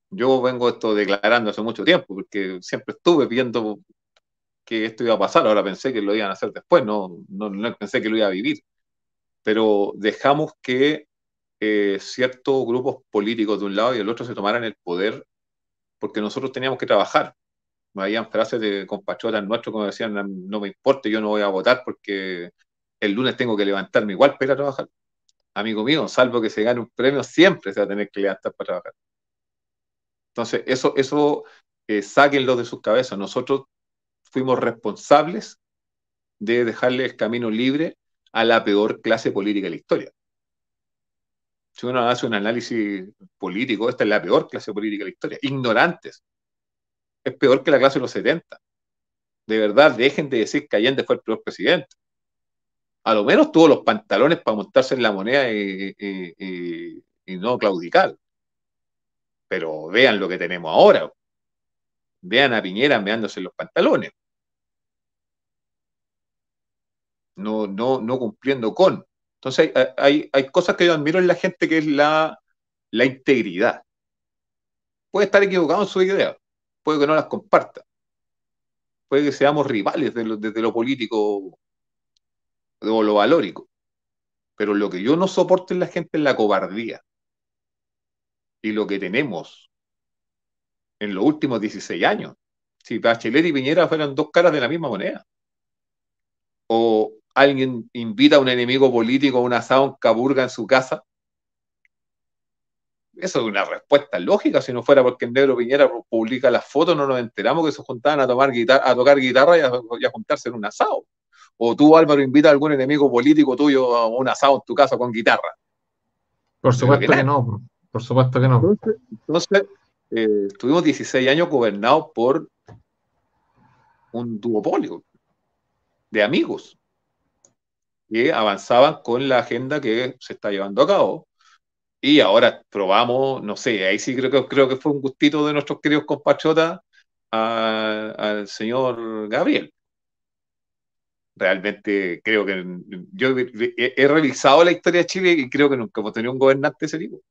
Yo vengo esto declarando hace mucho tiempo, porque siempre estuve viendo que esto iba a pasar. Ahora pensé que lo iban a hacer después, no, no, pensé que lo iba a vivir. Pero dejamos que eh, ciertos grupos políticos de un lado y del otro se tomaran el poder porque nosotros teníamos que trabajar. Me habían frases de compatriotas nuestros como decían, no me importa, yo no voy a votar porque el lunes tengo que levantarme igual para ir a trabajar. Amigo mío, salvo que se gane un premio, siempre se va a tener que levantar para trabajar. Entonces, eso, eso eh, sáquenlo de sus cabezas. Nosotros fuimos responsables de dejarle el camino libre a la peor clase política de la historia. Si uno hace un análisis político, esta es la peor clase política de la historia. Ignorantes. Es peor que la clase de los 70. De verdad, dejen de decir que Allende fue el peor presidente. A lo menos tuvo los pantalones para montarse en la moneda y, no claudicar. Pero vean lo que tenemos ahora. Vean a Piñera meándose en los pantalones. no, no, no cumpliendo con. Entonces hay, hay, cosas que yo admiro en la gente que es la, la integridad. Puede estar equivocado en su idea, puede que no las comparta, puede que seamos rivales desde lo, lo político o lo valórico. Pero lo que yo no soporto en la gente es la cobardía. Y lo que tenemos en los últimos 16 años. Si Bachelet y Piñera fueran dos caras de la misma moneda. O, alguien invita a un enemigo político a un asado en Caburga en su casa? Eso es una respuesta lógica, si no fuera porque el negro Piñera publica las fotos, no nos enteramos que se juntaban a, tomar guitarra, a tocar guitarra y a, juntarse en un asado. O tú, Álvaro, invita a algún enemigo político tuyo a un asado en tu casa con guitarra. Por supuesto que, no, por supuesto que no. Entonces, eh, estuvimos 16 años gobernados por un duopolio de amigos que avanzaban con la agenda que se está llevando a cabo. Y ahora probamos, no sé, ahí sí creo que, creo que fue un gustito de nuestros queridos compatriotas al señor Gabriel. Realmente creo que yo he, revisado la historia de Chile y creo que nunca hemos tenido un gobernante de ese tipo.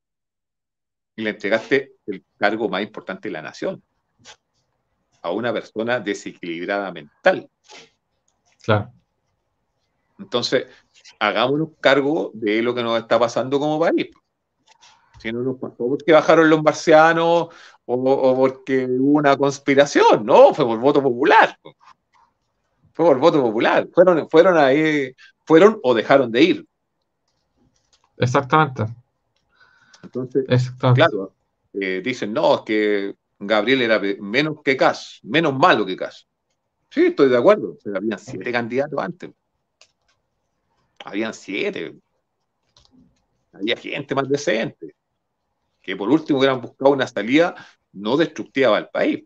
Y le entregaste el cargo más importante de la nación a una persona desequilibrada mental. Claro. Entonces, hagámonos cargo de lo que nos está pasando como país. Si no nos pasó porque bajaron los marcianos o, porque hubo una conspiración, no, fue por voto popular. Fue por voto popular. Fueron, fueron ahí, fueron o dejaron de ir. Exactamente. Entonces, claro, eh, dicen, no, es que Gabriel era menos que Cas, menos malo que Cas. Sí, estoy de acuerdo, pero había siete candidatos antes habían siete. Había gente más decente. Que por último hubieran buscado una salida no destructiva al país.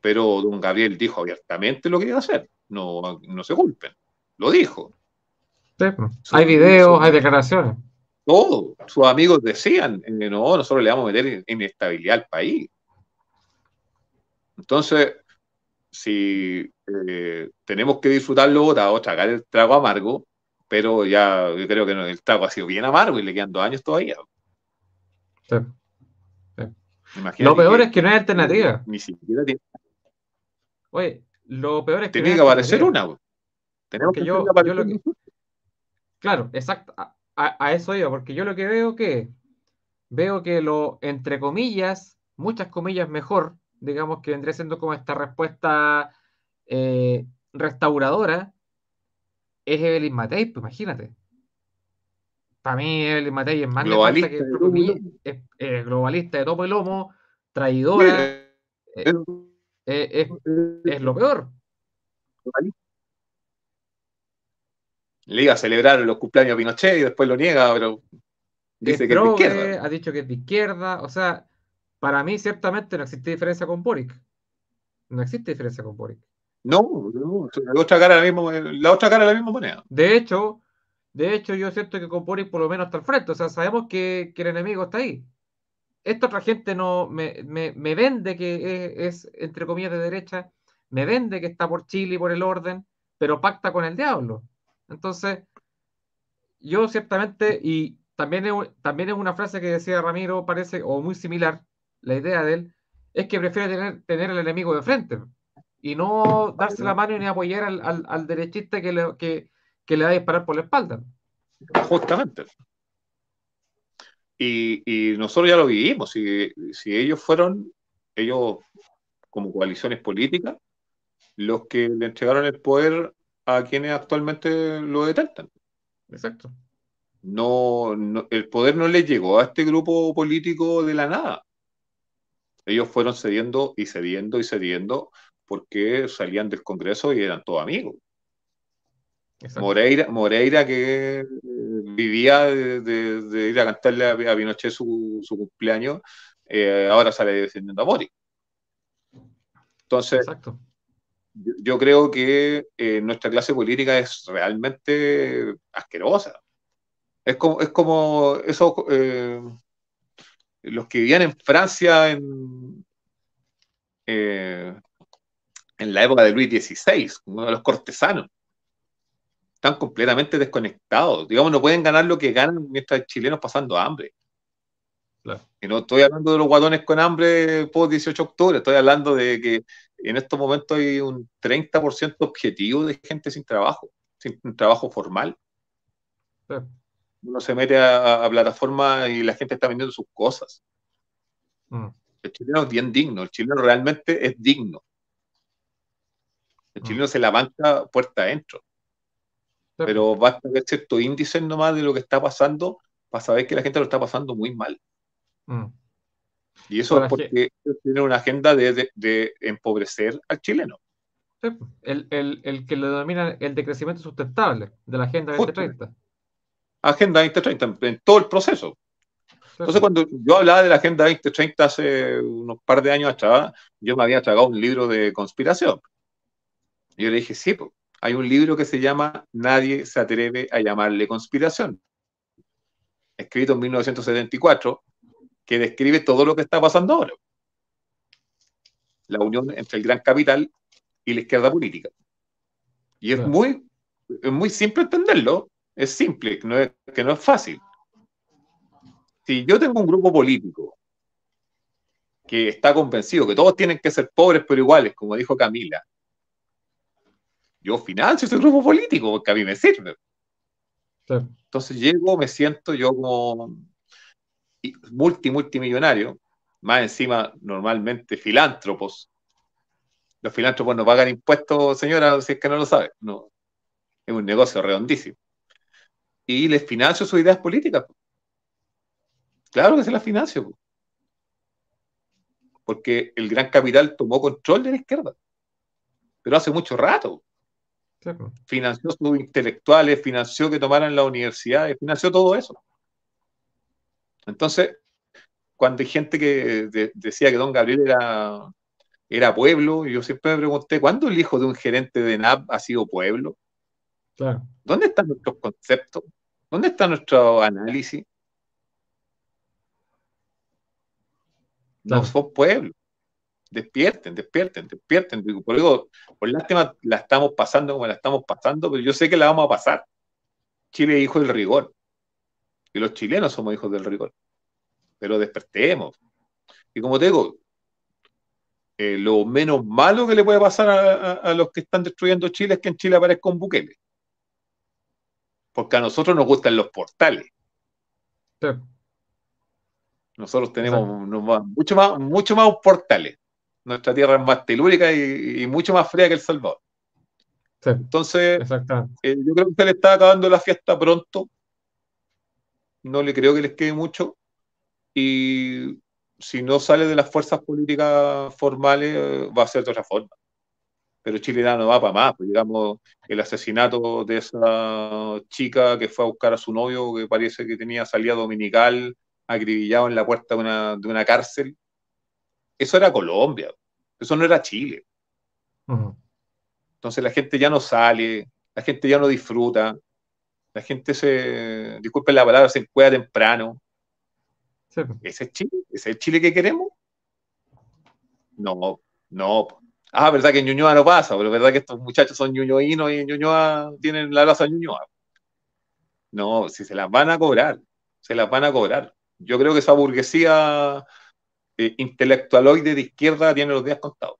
Pero don Gabriel dijo abiertamente lo que iba a hacer. No, no se culpen. Lo dijo. hay videos, hay declaraciones. Todo. Sus amigos decían, eh, no, nosotros le vamos a meter inestabilidad al país. Entonces, si eh, tenemos que disfrutarlo o tragar el trago amargo, pero ya yo creo que el taco ha sido bien amargo y le quedan dos años todavía. Lo peor es que no hay alternativa. Oye, lo peor es que. Tiene que aparecer una. Tenemos que Claro, exacto. A, eso iba, porque yo lo que veo que veo que lo, entre comillas, muchas comillas mejor, digamos que vendría siendo como esta respuesta eh, restauradora, es Evelyn Matei, pues imagínate. Para mí, Evelyn Matei es más globalista que es, eh, globalista de topo y lomo, traidora. Eh, eh, es, lo peor. Le iba a celebrar los cumpleaños a Pinochet y después lo niega, pero dice que es de izquierda. Ha dicho que es de izquierda. O sea, para mí, ciertamente no existe diferencia con Boric. No existe diferencia con Boric. No, la otra cara la la otra la misma moneda. De hecho, de hecho, yo siento que con por lo menos hasta el frente. O sea, sabemos que, el enemigo está ahí. Esta otra gente no me, vende que es, entre comillas, de derecha, me vende que está por Chile y por el orden, pero pacta con el diablo. Entonces, yo ciertamente, y también es, también es una frase que decía Ramiro, parece, o muy similar, la idea de él, es que prefiere tener, tener el enemigo de frente y no darse la mano ni apoyar al, derechista que le, que, que le va a disparar por la espalda. Justamente. Y, nosotros ya lo vivimos. Si, si ellos fueron, ellos como coaliciones políticas, los que le entregaron el poder a quienes actualmente lo detentan Exacto. el poder no le llegó a este grupo político de la nada. Ellos fueron cediendo y cediendo y cediendo porque salían del Congreso y eran todos amigos. Moreira, Moreira que eh, vivía de, ir a cantarle a Pinochet su, cumpleaños, eh, ahora sale defendiendo a Mori. Entonces, Yo, creo que eh, nuestra clase política es realmente asquerosa. Es como, es como esos, los que vivían en Francia en, en la época de Luis XVI, uno de los cortesanos. Están completamente desconectados. Digamos, no pueden ganar lo que ganan mientras chilenos pasando hambre. Y no estoy hablando de los guadones con hambre post 18 de octubre, estoy hablando de que en estos momentos hay un 30% objetivo de gente sin trabajo, sin trabajo formal. Uno se mete a, plataformas y la gente está vendiendo sus cosas. Mm. El chileno es bien digno, el chileno realmente es digno. El mm. chileno se la banca puerta adentro. Pero basta ver ciertos índices nomás de lo que está pasando para saber que la gente lo está pasando muy mal. Mm. Y eso es porque tiene una agenda de, empobrecer al chileno. Pues, el, que lo denomina el decrecimiento sustentable de la Agenda 2030. Agenda 2030, en todo el proceso. Entonces, pues. cuando yo hablaba de la Agenda 2030 hace unos par de años atrás, yo me había tragado un libro de conspiración. Yo le dije, sí, hay un libro que se llama Nadie se atreve a llamarle conspiración, escrito en 1974, que describe todo lo que está pasando ahora. La unión entre el gran capital y la izquierda política. Y es muy, es muy simple entenderlo, es simple, no es, que no es fácil. Si yo tengo un grupo político que está convencido que todos tienen que ser pobres pero iguales, como dijo Camila, yo financio ese grupo político que a mí me sirve. Entonces llego, me siento yo como multi, multimillonario, más encima normalmente filántropos. Los filántropos no pagan impuestos, señora, si es que no lo sabe. No. Es un negocio redondísimo. Y les financio sus ideas políticas. Claro que se las financio. Porque el gran capital tomó control de la izquierda. Pero hace mucho rato financió Financió sus intelectuales, financió que tomaran la universidad, financió todo eso. Entonces, cuando hay gente que decía que Don Gabriel era, pueblo, yo siempre me pregunté, ¿cuándo el hijo de un gerente de NAP ha sido pueblo? ¿Dónde están nuestros conceptos? ¿Dónde está nuestro análisis? No son pueblo despierten, despierten, despierten. por por lástima la estamos pasando como la estamos pasando, pero yo sé que la vamos a pasar. Chile es hijo del rigor. Y los chilenos somos hijos del rigor. Pero despertemos. Y como te digo, eh, lo menos malo que le puede pasar a, los que están destruyendo Chile es que en Chile aparezca un buquele. Porque a nosotros nos gustan los portales. Nosotros tenemos mucho, más, mucho más portales. Nuestra tierra es más telúrica y, mucho más fría que El Salvador. Entonces, eh, yo creo que se le está acabando la fiesta pronto. No le creo que les quede mucho. Y si no sale de las fuerzas políticas formales, va a ser de otra forma. Pero Chile no va para más. Pues, digamos, el asesinato de esa chica que fue a buscar a su novio, que parece que tenía salida dominical, acribillado en la puerta de una cárcel, eso era Colombia, eso no era Chile. Entonces la gente ya no sale, la gente ya no disfruta, la gente se, disculpen la palabra, se cuela temprano. ¿Ese es Chile? ¿Ese es el Chile que queremos? No, no. Ah, verdad que en Ñuñoa no pasa, pero verdad que estos muchachos son ñuñoinos y en Ñuñoa tienen la de Ñuñoa. No, si se las van a cobrar, se las van a cobrar. Yo creo que esa burguesía eh, intelectualoide de izquierda tiene los días contados.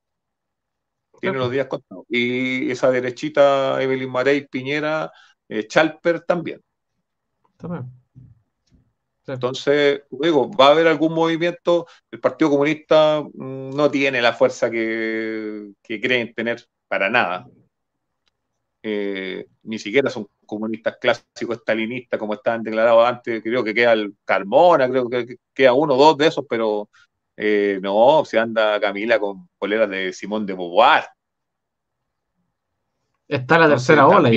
Tiene los días contados. Y esa derechita, Evelyn Marey, Piñera, eh, Chalper también. Entonces, digo, va a haber algún movimiento. El Partido Comunista mm, no tiene la fuerza que, creen tener para nada. Eh, ni siquiera son comunistas clásicos estalinistas como estaban declarados antes. Creo que queda el Carmona, creo que queda uno o dos de esos, pero eh, no, se anda Camila con poleras de Simón de Beauvoir. Está la tercera ola.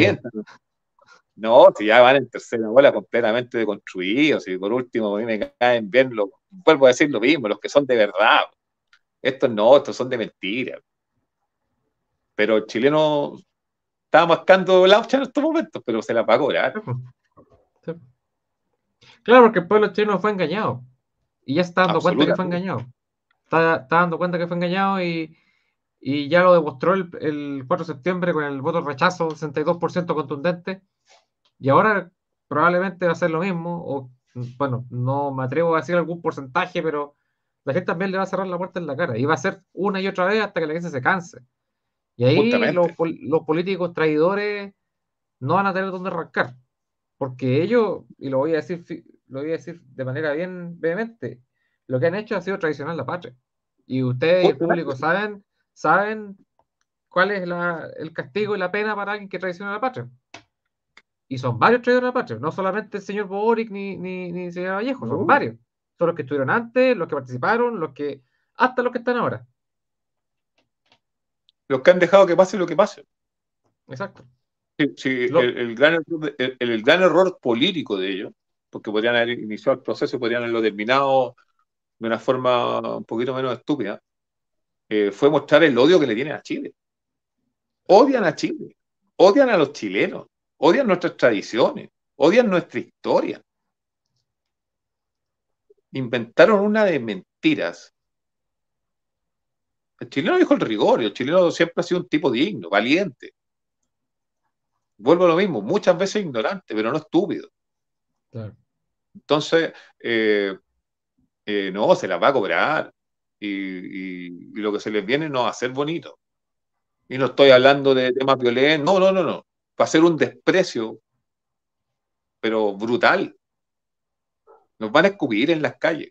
No, si ya van en tercera ola completamente deconstruidos. Y por último, a mí me caen bien, los, vuelvo a decir lo mismo, los que son de verdad. Estos no, estos son de mentira. Pero el chileno estaba mascando la en estos momentos, pero se la va a Claro, porque el pueblo chileno fue engañado. Y ya está dando cuenta que fue engañado. Está, dando cuenta que fue engañado y, ya lo demostró el, 4 de septiembre con el voto rechazo, 62% contundente. Y ahora probablemente va a ser lo mismo. O, bueno, no me atrevo a decir algún porcentaje, pero la gente también le va a cerrar la puerta en la cara. Y va a ser una y otra vez hasta que la gente se canse. Y ahí los, los, políticos traidores no van a tener dónde arrancar. Porque ellos, y lo voy a decir lo voy a decir de manera bien vehemente, lo que han hecho ha sido traicionar la patria. Y ustedes y el público saben, saben cuál es el castigo y la pena para alguien que traiciona la patria. Y son varios traidores a la patria, no solamente el señor Boric ni, ni, el señor Vallejo, son varios. Son los que estuvieron antes, los que participaron, los que hasta los que están ahora. Los que han dejado que pase lo que pase. Exacto. Sí, el, gran error político de ellos porque podrían haber iniciado el proceso y podrían haberlo terminado de una forma un poquito menos estúpida, eh, fue mostrar el odio que le tienen a Chile. Odian a Chile, odian a los chilenos, odian nuestras tradiciones, odian nuestra historia. Inventaron una de mentiras. El chileno dijo el rigor, el chileno siempre ha sido un tipo digno, valiente. Vuelvo a lo mismo, muchas veces ignorante, pero no estúpido. Claro. Entonces, eh, eh, no, se las va a cobrar. Y, lo que se les viene no va a ser bonito. Y no estoy hablando de temas violentos, no, no, no, no. Va a ser un desprecio, pero brutal. Nos van a escupir en las calles.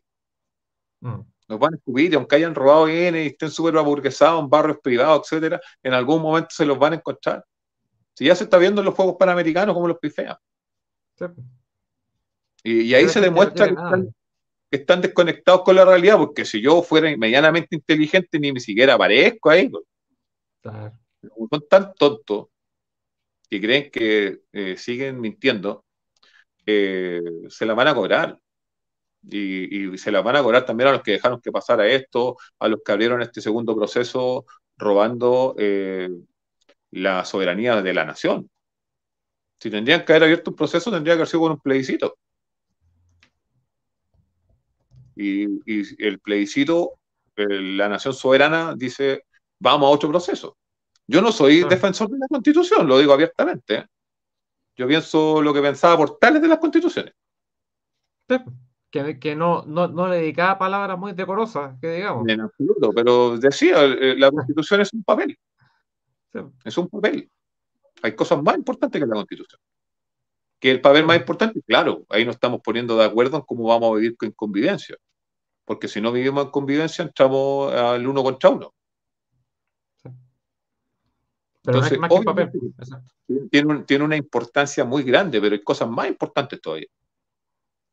Mm. Nos van a escupir, aunque hayan robado bienes y estén súper aburguesados en barrios privados, etcétera, en algún momento se los van a encontrar. Si ya se está viendo en los Juegos Panamericanos, como los pifea. Y, ahí se demuestra que están, desconectados con la realidad, porque si yo fuera medianamente inteligente, ni siquiera aparezco ahí. Pues. Son tan tontos y creen que eh, siguen mintiendo, eh, se la van a cobrar. Y, se la van a cobrar también a los que dejaron que pasara esto, a los que abrieron este segundo proceso robando eh, la soberanía de la nación. Si tendrían que haber abierto un proceso, tendría que haber sido con un plebiscito. Y, el plebiscito, la nación soberana dice, vamos a otro proceso. Yo no soy defensor de la constitución, lo digo abiertamente. Yo pienso lo que pensaba por tales de las constituciones. que, que no, no, le dedicaba palabras muy decorosas, que digamos. En absoluto, pero decía, eh, eh, la constitución es un papel. Es un papel. Hay cosas más importantes que la constitución. Que el papel más importante, claro, ahí nos estamos poniendo de acuerdo en cómo vamos a vivir con convivencia porque si no vivimos en convivencia entramos al uno contra uno. Pero Tiene, una importancia muy grande, pero hay cosas más importantes todavía.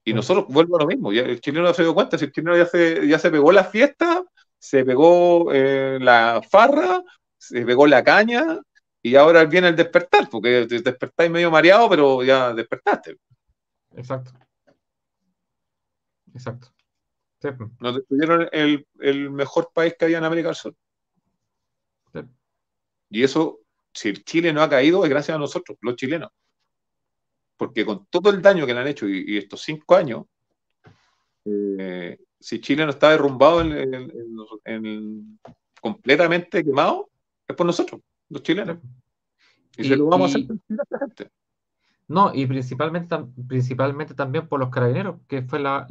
Y nosotros, vuelvo a lo mismo, el chileno no se dio cuenta, si el chileno ya se, pegó la fiesta, se pegó eh, la farra, se pegó la caña, y ahora viene el despertar, porque te despertáis medio mareado, pero ya despertaste. Exacto. Exacto. Nos destruyeron el, mejor país que había en América del Sur. Y eso, si Chile no ha caído, es gracias a nosotros, los chilenos. Porque con todo el daño que le han hecho y, estos cinco años, eh, si Chile no está derrumbado completamente quemado, es por nosotros, los chilenos. Y, se lo vamos a hacer a la gente. No, y principalmente, principalmente también por los carabineros, que fue la,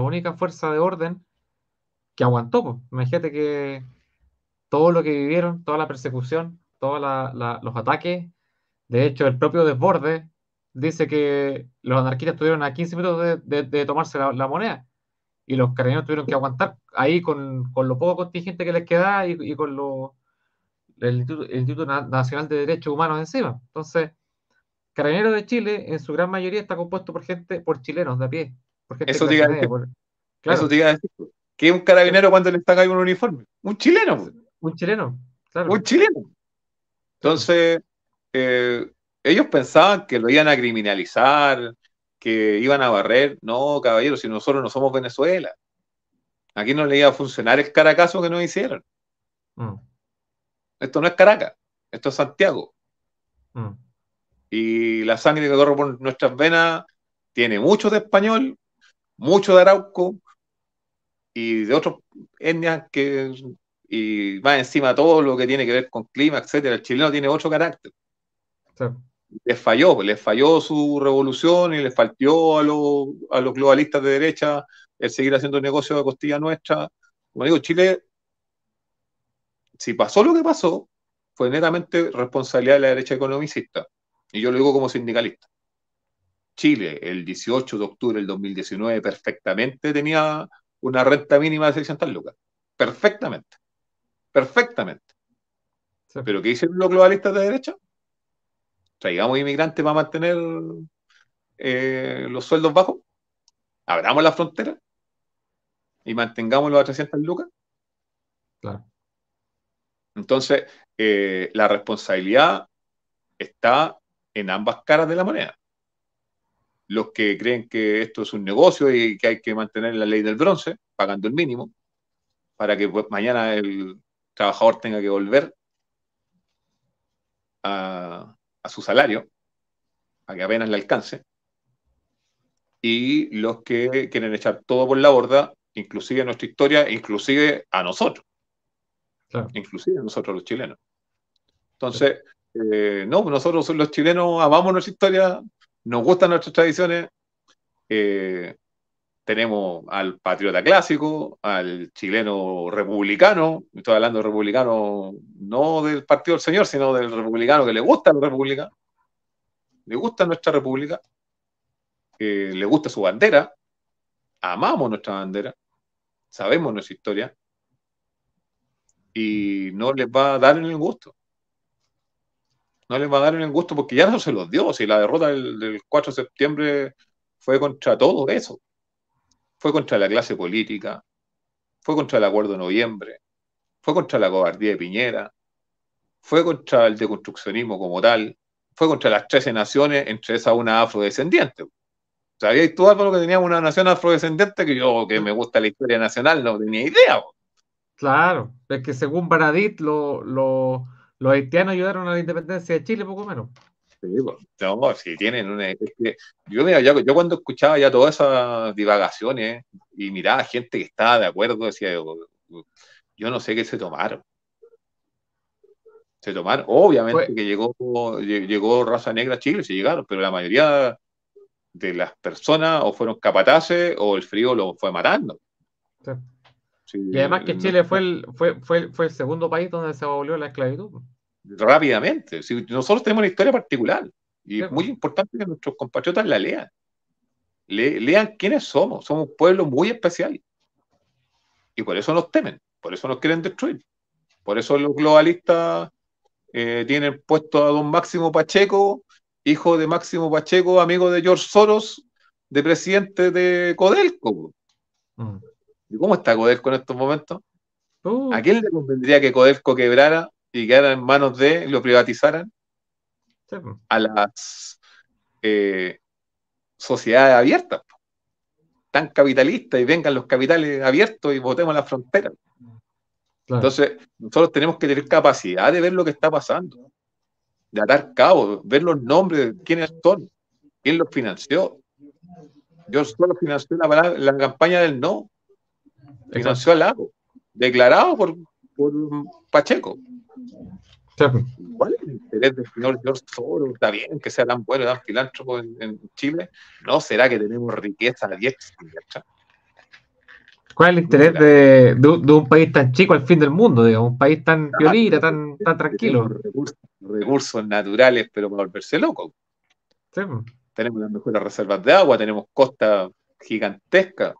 única fuerza de orden que aguantó. Imagínate que todo lo que vivieron, toda la persecución, todos los ataques, de hecho el propio desborde dice que los anarquistas tuvieron a 15 minutos de, tomarse la, moneda y los carabineros tuvieron que aguantar ahí con, lo poco contingente que les quedaba y, con lo, el Instituto Nacional de Derechos Humanos encima. Entonces Carabineros de Chile, en su gran mayoría, está compuesto por gente, por chilenos de a pie. porque eso, diga, a Claro. eso que es un carabinero cuando le están hay un uniforme. Un chileno. Pues. Un chileno, claro. Un chileno. Entonces, eh, ellos pensaban que lo iban a criminalizar, que iban a barrer. No, caballeros, si nosotros no somos Venezuela. Aquí no le iba a funcionar el caracazo que nos hicieron. Mm. Esto no es Caracas, esto es Santiago. Mm. Y la sangre que corre por nuestras venas tiene mucho de español, mucho de arauco y de otras etnias que. Y más encima todo lo que tiene que ver con clima, etcétera. El chileno tiene otro carácter. Les falló, les falló su revolución y les faltó a, a los globalistas de derecha el seguir haciendo negocios de costilla nuestra. Como digo, Chile, si pasó lo que pasó, fue netamente responsabilidad de la derecha economicista y yo lo digo como sindicalista. Chile, el 18 de octubre del 2019, perfectamente tenía una renta mínima de 600 lucas. Perfectamente. Perfectamente. Pero ¿qué dicen los globalistas de derecha? Traigamos inmigrantes para mantener eh, los sueldos bajos. Abramos la frontera y mantengamos los 300 lucas. Claro. Entonces, eh, la responsabilidad está en ambas caras de la moneda. Los que creen que esto es un negocio y que hay que mantener la ley del bronce, pagando el mínimo, para que pues, mañana el trabajador tenga que volver a, su salario, a que apenas le alcance. Y los que quieren echar todo por la borda, inclusive nuestra historia, inclusive a nosotros. Inclusive a nosotros los chilenos. Entonces, eh, no, nosotros los chilenos amamos nuestra historia, nos gustan nuestras tradiciones. Eh, tenemos al patriota clásico, al chileno republicano, estoy hablando de republicano no del partido del señor, sino del republicano que le gusta la república, le gusta nuestra república, eh, le gusta su bandera, amamos nuestra bandera, sabemos nuestra historia y no les va a dar en el gusto no les va a dar en el gusto porque ya no se los dio. Si la derrota del, 4 de septiembre fue contra todo eso. Fue contra la clase política, fue contra el acuerdo de noviembre, fue contra la cobardía de Piñera, fue contra el deconstruccionismo como tal, fue contra las 13 naciones, entre esas una afrodescendiente. sabía tú, lo que teníamos una nación afrodescendiente que yo, que me gusta la historia nacional, no tenía idea. Claro, es que según Baradit, lo, los haitianos ayudaron a la independencia de Chile, poco menos. Sí, pues, no, si tienen una. yo, yo, cuando escuchaba ya todas esas divagaciones y miraba gente que estaba de acuerdo, decía, oh, oh, yo no sé qué se tomaron. Se tomaron, obviamente que llegó, llegó raza negra a Chile, se llegaron, pero la mayoría de las personas o fueron capataces o el frío lo fue matando y además que Chile fue el, fue, el segundo país donde se abolió la esclavitud. Rápidamente. nosotros tenemos una historia particular y es muy importante que nuestros compatriotas la lean. lean quiénes somos. Somos un pueblo muy especial. Y por eso nos temen, por eso nos quieren destruir. Por eso los globalistas eh, tienen puesto a don Máximo Pacheco, hijo de Máximo Pacheco, amigo de George Soros, de presidente de Codelco. ¿Cómo está Codelco en estos momentos? ¿A quién le convendría que Codelco quebrara y quedara en manos de, lo privatizaran? A las eh, sociedades abiertas, tan capitalistas, y vengan los capitales abiertos y votemos la fronteras. Entonces, nosotros tenemos que tener capacidad de ver lo que está pasando, de dar cabo, ver los nombres, de quiénes son, quién los financió. Yo solo financié la campaña del no, Financió al lago, declarado por, Pacheco. ¿Cuál es el interés del señor George Soros? Está bien que sea tan bueno, tan filántropo en, Chile. ¿No será que tenemos riqueza a ¿Cuál es el interés de, un país tan chico al fin del mundo? Un país tan ah, tan, tranquilo. Recursos, naturales, pero para volverse loco. Tenemos las mejores reservas de agua, tenemos costa gigantesca.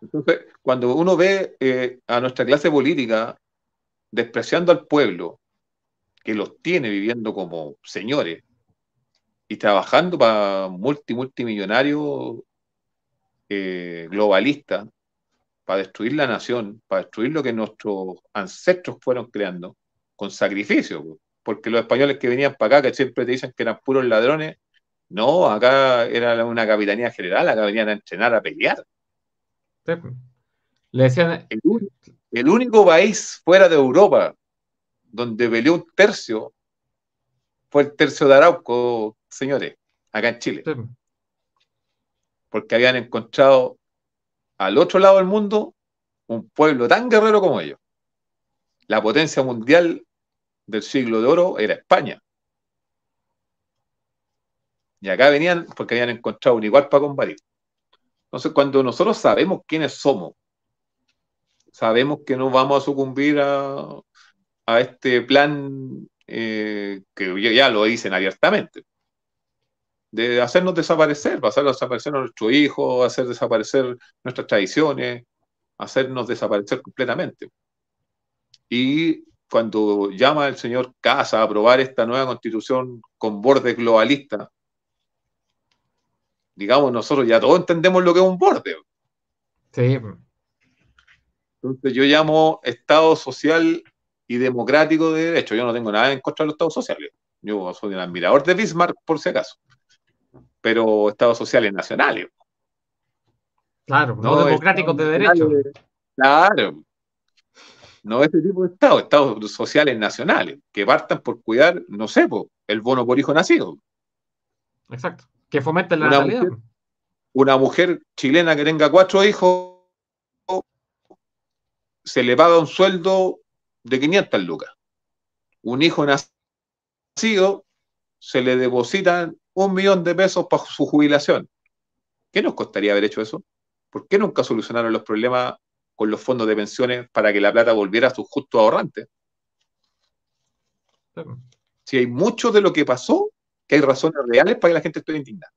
Entonces, cuando uno ve eh, a nuestra clase política despreciando al pueblo, que los tiene viviendo como señores y trabajando para multi, multimillonarios eh, globalistas, para destruir la nación, para destruir lo que nuestros ancestros fueron creando, con sacrificio, porque los españoles que venían para acá, que siempre te dicen que eran puros ladrones, no, acá era una capitanía general, acá venían a entrenar, a pelear. Pues. Le decían... El, único país fuera de Europa donde peleó un tercio fue el tercio de Arauco, señores, acá en Chile. Pues. Porque habían encontrado al otro lado del mundo un pueblo tan guerrero como ellos. La potencia mundial del siglo de oro era España. Y acá venían porque habían encontrado un igual para combatir. Entonces, cuando nosotros sabemos quiénes somos, sabemos que no vamos a sucumbir a, este plan eh, que ya lo dicen abiertamente, de hacernos desaparecer, hacer desaparecer a nuestro hijo, hacer desaparecer nuestras tradiciones, hacernos desaparecer completamente. Y cuando llama el señor Casa a aprobar esta nueva constitución con bordes globalistas, digamos, nosotros ya todos entendemos lo que es un borde. Sí. Entonces yo llamo Estado social y democrático de derecho. Yo no tengo nada en contra de los Estados sociales. Yo soy un admirador de Bismarck, por si acaso. Pero Estados sociales nacionales. Claro, no, democráticos de derecho. Eh, claro. No ese este tipo de Estado, Estados sociales nacionales, que partan por cuidar, no sé, el bono por hijo nacido. Exacto. Que fomenten la una una mujer chilena que tenga cuatro hijos se le paga un sueldo de 500 lucas. Un hijo nacido se le depositan un millón de pesos para su jubilación. ¿Qué nos costaría haber hecho eso? ¿Por qué nunca solucionaron los problemas con los fondos de pensiones para que la plata volviera a su justo ahorrante? Si hay mucho de lo que pasó que hay razones reales para que la gente esté indignada.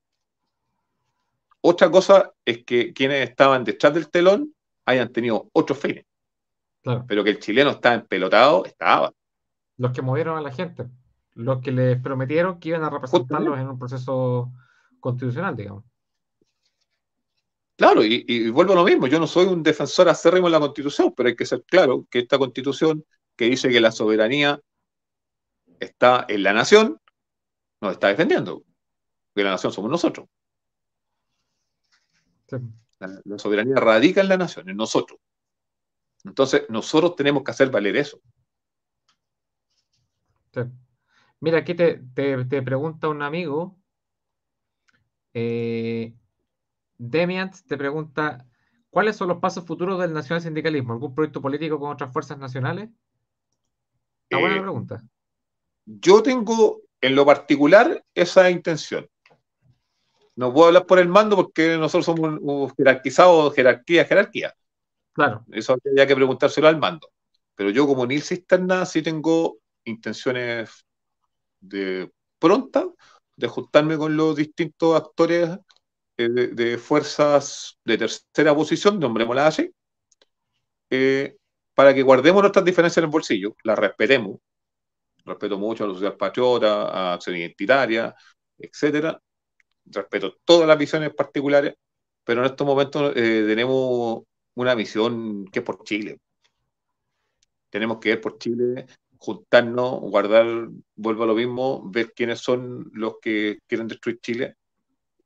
Otra cosa es que quienes estaban detrás del telón hayan tenido otros fines. Pero que el chileno estaba empelotado, estaba. Los que movieron a la gente, los que les prometieron que iban a representarlos en un proceso constitucional, digamos. Claro, y, vuelvo a lo mismo, yo no soy un defensor acérrimo de la constitución, pero hay que ser claro que esta constitución que dice que la soberanía está en la nación, nos está defendiendo. Porque la nación somos nosotros. La, soberanía radica en la nación, en nosotros. Entonces, nosotros tenemos que hacer valer eso. Mira, aquí te, pregunta un amigo. Eh, Demiant te pregunta: ¿Cuáles son los pasos futuros del nacional sindicalismo? ¿Algún proyecto político con otras fuerzas nacionales? buena eh, pregunta. Yo tengo en lo particular esa intención. No puedo hablar por el mando porque nosotros somos jerarquizados, jerarquía, jerarquía. Claro. Eso habría que preguntárselo al mando. Pero yo como Nils Cisterna sí tengo intenciones de pronta de juntarme con los distintos actores eh, de, fuerzas de tercera posición, nombrémoslas así, eh, para que guardemos nuestras diferencias en el bolsillo, las respetemos, respeto mucho a la sociedad patriota, a acción identitaria, etcétera. Respeto todas las visiones particulares, pero en estos momentos eh, tenemos una misión que es por Chile. Tenemos que ir por Chile, juntarnos, guardar, vuelvo a lo mismo, ver quiénes son los que quieren destruir Chile.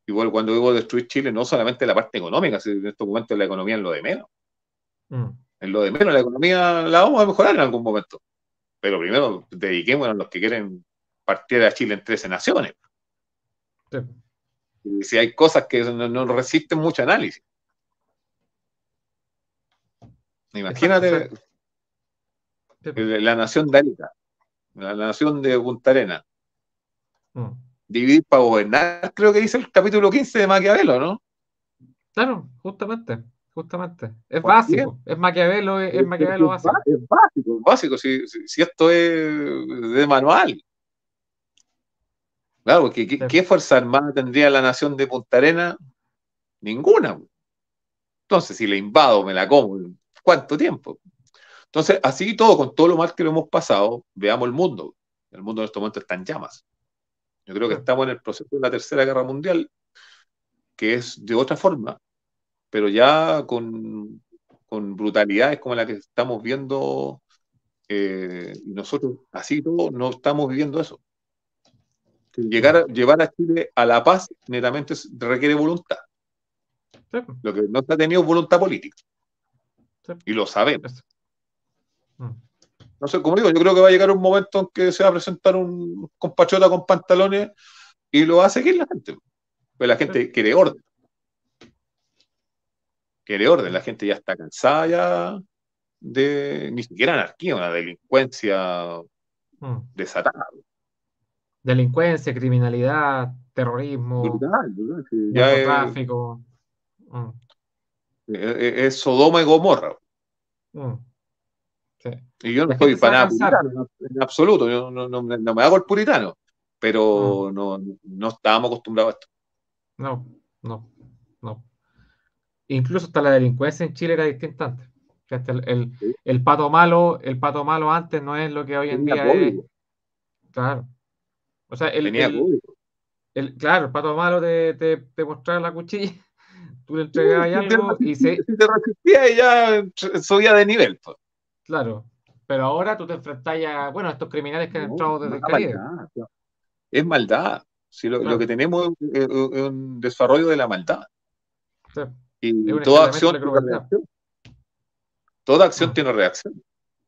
Igual cuando digo destruir Chile, no solamente la parte económica, sino en estos momentos la economía es lo de menos. Mm. En lo de menos, la economía la vamos a mejorar en algún momento. Pero primero dediquemos a los que quieren partir a Chile en 13 naciones. si hay cosas que no, resisten mucho análisis. Imagínate la nación de Arica, la nación de Punta Arena. Mm. Dividir para gobernar, creo que dice el capítulo 15 de Maquiavelo, ¿no? Claro, justamente justamente. Es básico, es maquiavelo, es, maquiavelo básico. Es básico, es básico, si, esto es de manual. Claro, porque ¿qué, Fuerza Armada tendría la nación de Punta Arena? Ninguna. Entonces, si le invado, me la como, ¿cuánto tiempo? Entonces, así todo, con todo lo mal que lo hemos pasado, veamos el mundo. El mundo en este momento está en llamas. Yo creo que estamos en el proceso de la Tercera Guerra Mundial, que es de otra forma, pero ya con, brutalidades como la que estamos viendo, eh, nosotros así todo no estamos viviendo eso. Llegar, llevar a Chile a la paz netamente requiere voluntad. Lo que no se ha tenido es voluntad política. Y lo sabemos. Mm. No sé, como digo, yo creo que va a llegar un momento en que se va a presentar un compachota con pantalones y lo va a seguir la gente. Pues la gente quiere orden que le orden. La gente ya está cansada de ni siquiera anarquía, una delincuencia mm. desatada. Delincuencia, criminalidad, terrorismo, narcotráfico. Mm. Eh, eh, es, Sodoma y Gomorra. Mm. Y yo no estoy fanático, en absoluto, yo no, me hago el puritano, pero no, no estábamos acostumbrados a esto. No, no, no incluso hasta la delincuencia en Chile era distinta antes. El, pato malo, el pato malo antes no es lo que hoy en día es. Claro. O sea, el, el claro, el pato malo te, te, mostraba la cuchilla, tú le entregabas ya. algo y te resistía y ya subía de nivel. Claro. Pero ahora tú te enfrentás a, bueno, a estos criminales que han entrado desde el Caribe. Es maldad. Si lo, que tenemos es, un desarrollo de la maldad. Sí. Y toda acción, toda ah. acción tiene reacción.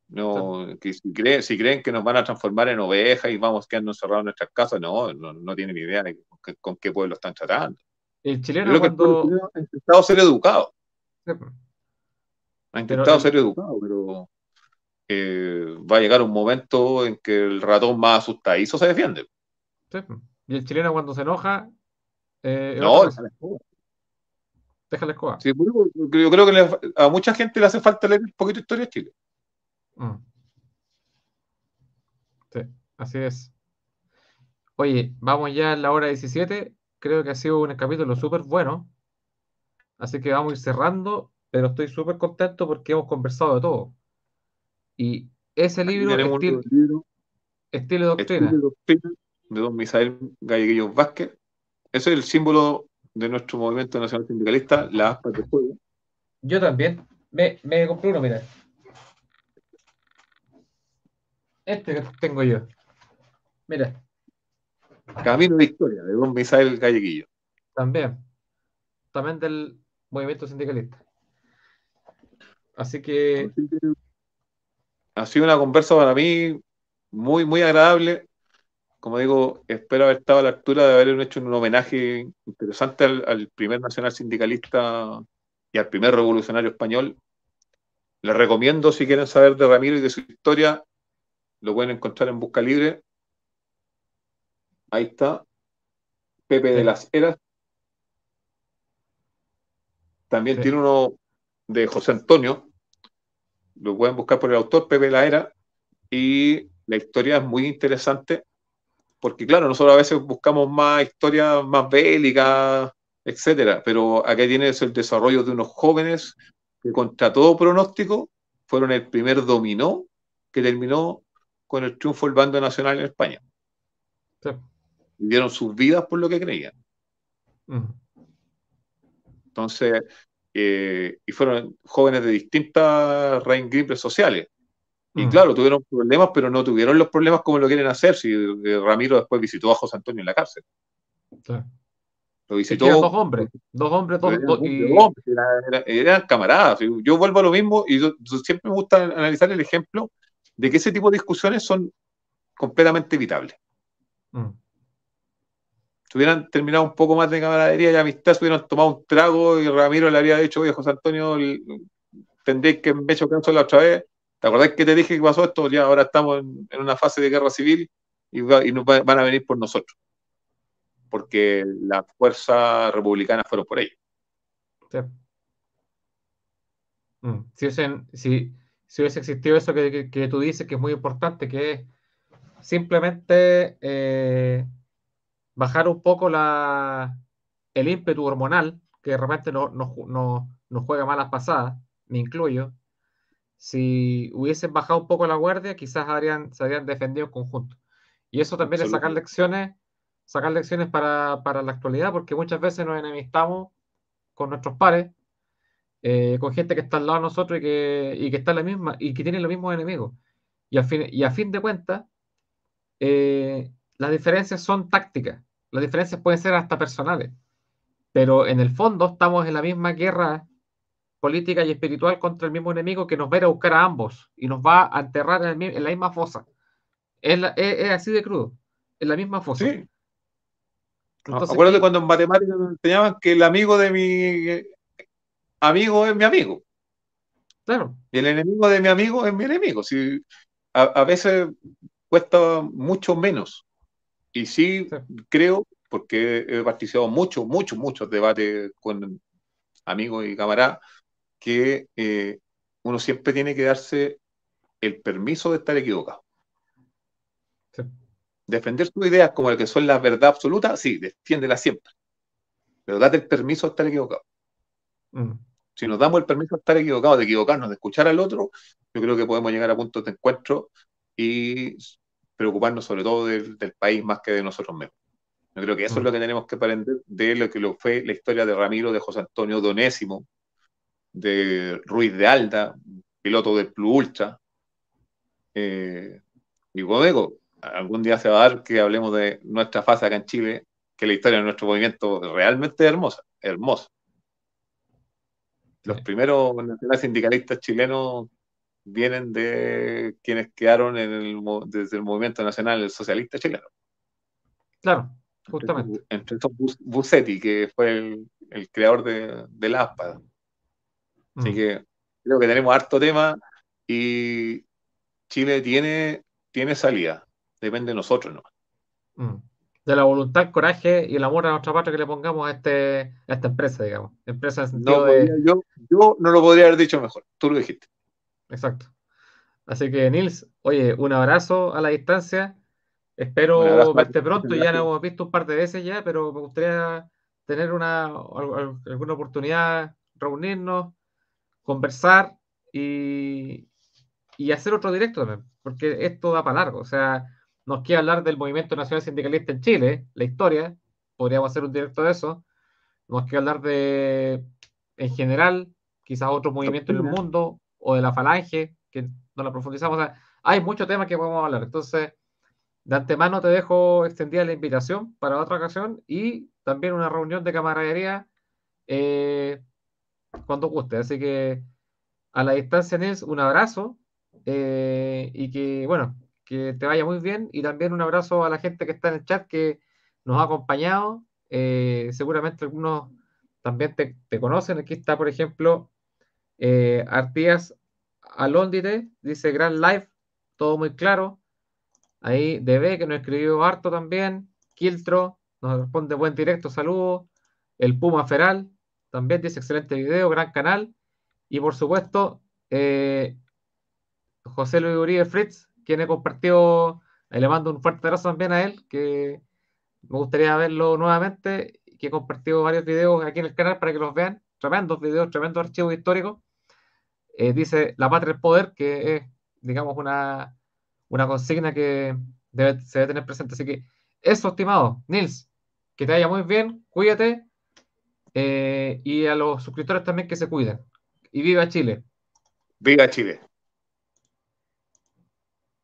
No, si, creen, que nos van a transformar en ovejas y vamos quedando encerrados en nuestras casas, no, no, tienen ni idea con, qué pueblo están tratando. El chileno cuando... ha intentado ser educado. Pues. Ha intentado ser educado, pero eh, va a llegar un momento en que el ratón más asustadizo se defiende. Pues. y el chileno cuando se enoja... Eh, no, deja la Sí, yo creo que a mucha gente le hace falta leer un poquito de historia de Chile. Mm. Sí, así es. Oye, vamos ya a la hora 17. Creo que ha sido un capítulo súper bueno. Así que vamos a ir cerrando, pero estoy súper contento porque hemos conversado de todo. Y ese libro, estilo, doctrina. Estilo doctrina de don Misael Galleguillo Vázquez. Ese es el símbolo de nuestro movimiento nacional sindicalista, la aspa de juego. Yo también. Me, me compré uno, mira. Este que tengo yo. Mira. Camino de Historia, de Don Misael Galleguillo. También. También del movimiento sindicalista. Así que... Ha sido una conversa para mí muy, muy agradable como digo, espero haber estado a la altura de haber hecho un homenaje interesante al, primer nacional sindicalista y al primer revolucionario español. Les recomiendo, si quieren saber de Ramiro y de su historia, lo pueden encontrar en Busca Libre. Ahí está. Pepe de las Heras. También tiene uno de José Antonio. Lo pueden buscar por el autor, Pepe de la Era. Y la historia es muy interesante porque claro, nosotros a veces buscamos más historias más bélicas, etcétera, pero acá tienes el desarrollo de unos jóvenes que contra todo pronóstico fueron el primer dominó que terminó con el triunfo del bando nacional en España. Vivieron Dieron sus vidas por lo que creían. Entonces, eh, y fueron jóvenes de distintas rangos sociales. Y mm. claro, tuvieron problemas, pero no tuvieron los problemas como lo quieren hacer. Si eh, Ramiro después visitó a José Antonio en la cárcel. Lo visitó. dos hombres, dos hombres, dos, hombres, eran, camaradas. Yo vuelvo a lo mismo y siempre me gusta analizar el ejemplo de que ese tipo de discusiones son completamente evitables. Mm. Si hubieran terminado un poco más de camaradería y amistad, se hubieran tomado un trago y Ramiro le habría dicho, oye, José Antonio, tendréis que me hecho la otra vez, ¿Te acordás que te dije que pasó esto? Ya ahora estamos en, una fase de guerra civil y, van a venir por nosotros. Porque las fuerzas republicanas fueron por ellos. Mm, si, hubiese existido eso que, tú dices que es muy importante, que es simplemente eh, bajar un poco el ímpetu hormonal que de repente nos juega malas pasadas, me incluyo, si hubiesen bajado un poco la guardia, quizás habrían, se habrían defendido en conjunto. Y eso también es sacar lecciones, sacar lecciones para, la actualidad, porque muchas veces nos enemistamos con nuestros pares, eh, con gente que está al lado de nosotros y que, está la misma, y que tiene los mismos enemigos. Y a fin, y a fin de cuentas, eh, las diferencias son tácticas, las diferencias pueden ser hasta personales, pero en el fondo estamos en la misma guerra política y espiritual contra el mismo enemigo que nos va a ir a buscar a ambos y nos va a enterrar en, la misma fosa. Es, así de crudo, en la misma fosa. Sí. Ah, acuérdate eh, cuando en matemáticas nos enseñaban que el amigo de mi amigo es mi amigo. Claro. Y el enemigo de mi amigo es mi enemigo. Si, a, veces cuesta mucho menos. Y sí, creo, porque he participado mucho, muchos muchos debates con amigos y camaradas, que eh, uno siempre tiene que darse el permiso de estar equivocado. Defender sus ideas como el que son la verdad absoluta, sí, defiéndela siempre. Pero date el permiso de estar equivocado. Mm. Si nos damos el permiso de estar equivocado de equivocarnos, de escuchar al otro, yo creo que podemos llegar a puntos de encuentro y preocuparnos sobre todo del, país más que de nosotros mismos. Yo creo que eso es mm. lo que tenemos que aprender de lo que fue la historia de Ramiro, de José Antonio, Donésimo de Ruiz de Alda, piloto del Plu Ultra, eh, y luego Algún día se va a dar que hablemos de nuestra fase acá en Chile, que la historia de nuestro movimiento realmente hermosa, hermosa. Los primeros nacionales sindicalistas chilenos vienen de quienes quedaron en desde el movimiento nacional socialista chileno. Claro, justamente. Entre, Busetti, que fue el, creador de, de la ASPA, Así mm. que creo que tenemos harto tema y Chile tiene, tiene salida. Depende de nosotros, ¿no? Mm. De la voluntad, coraje y el amor a nuestra patria que le pongamos a, este, a esta empresa, digamos. Empresa yo, no lo podría haber dicho mejor. Tú lo dijiste. Exacto. Así que, Nils, oye, un abrazo a la distancia. Espero verte pronto. Ya no hemos visto un par de veces ya, pero me gustaría tener una, alguna oportunidad, reunirnos conversar y, hacer otro directo también, porque esto da para largo. O sea, nos queda hablar del movimiento nacional sindicalista en Chile, la historia, podríamos hacer un directo de eso. Nos queda hablar de, en general, quizás otro movimiento en el mundo o de la falange, que no la profundizamos. hay muchos temas que podemos hablar. Entonces, de antemano te dejo extendida la invitación para otra ocasión y también una reunión de camaradería eh, cuando guste. Así que a la distancia, Nils, un abrazo eh, y que, bueno, que te vaya muy bien y también un abrazo a la gente que está en el chat que nos ha acompañado. Eh, seguramente algunos también te, conocen. Aquí está, por ejemplo, eh, Artías Alondide, dice Gran Live, todo muy claro. Ahí DB, que nos escribió harto también. Kiltro, nos responde buen directo, saludos. El Puma Feral, también dice excelente video, gran canal. Y por supuesto, eh, José Luis Uribe Fritz, quien he compartido, eh, le mando un fuerte abrazo también a él, que me gustaría verlo nuevamente, que he compartido varios videos aquí en el canal para que los vean. Tremendos videos, tremendos archivos históricos. Eh, dice La Patria del Poder, que es, digamos, una, consigna que debe, se debe tener presente. Así que eso, estimado Nils, que te vaya muy bien, cuídate eh, y a los suscriptores también que se cuiden. Y viva Chile. Viva Chile.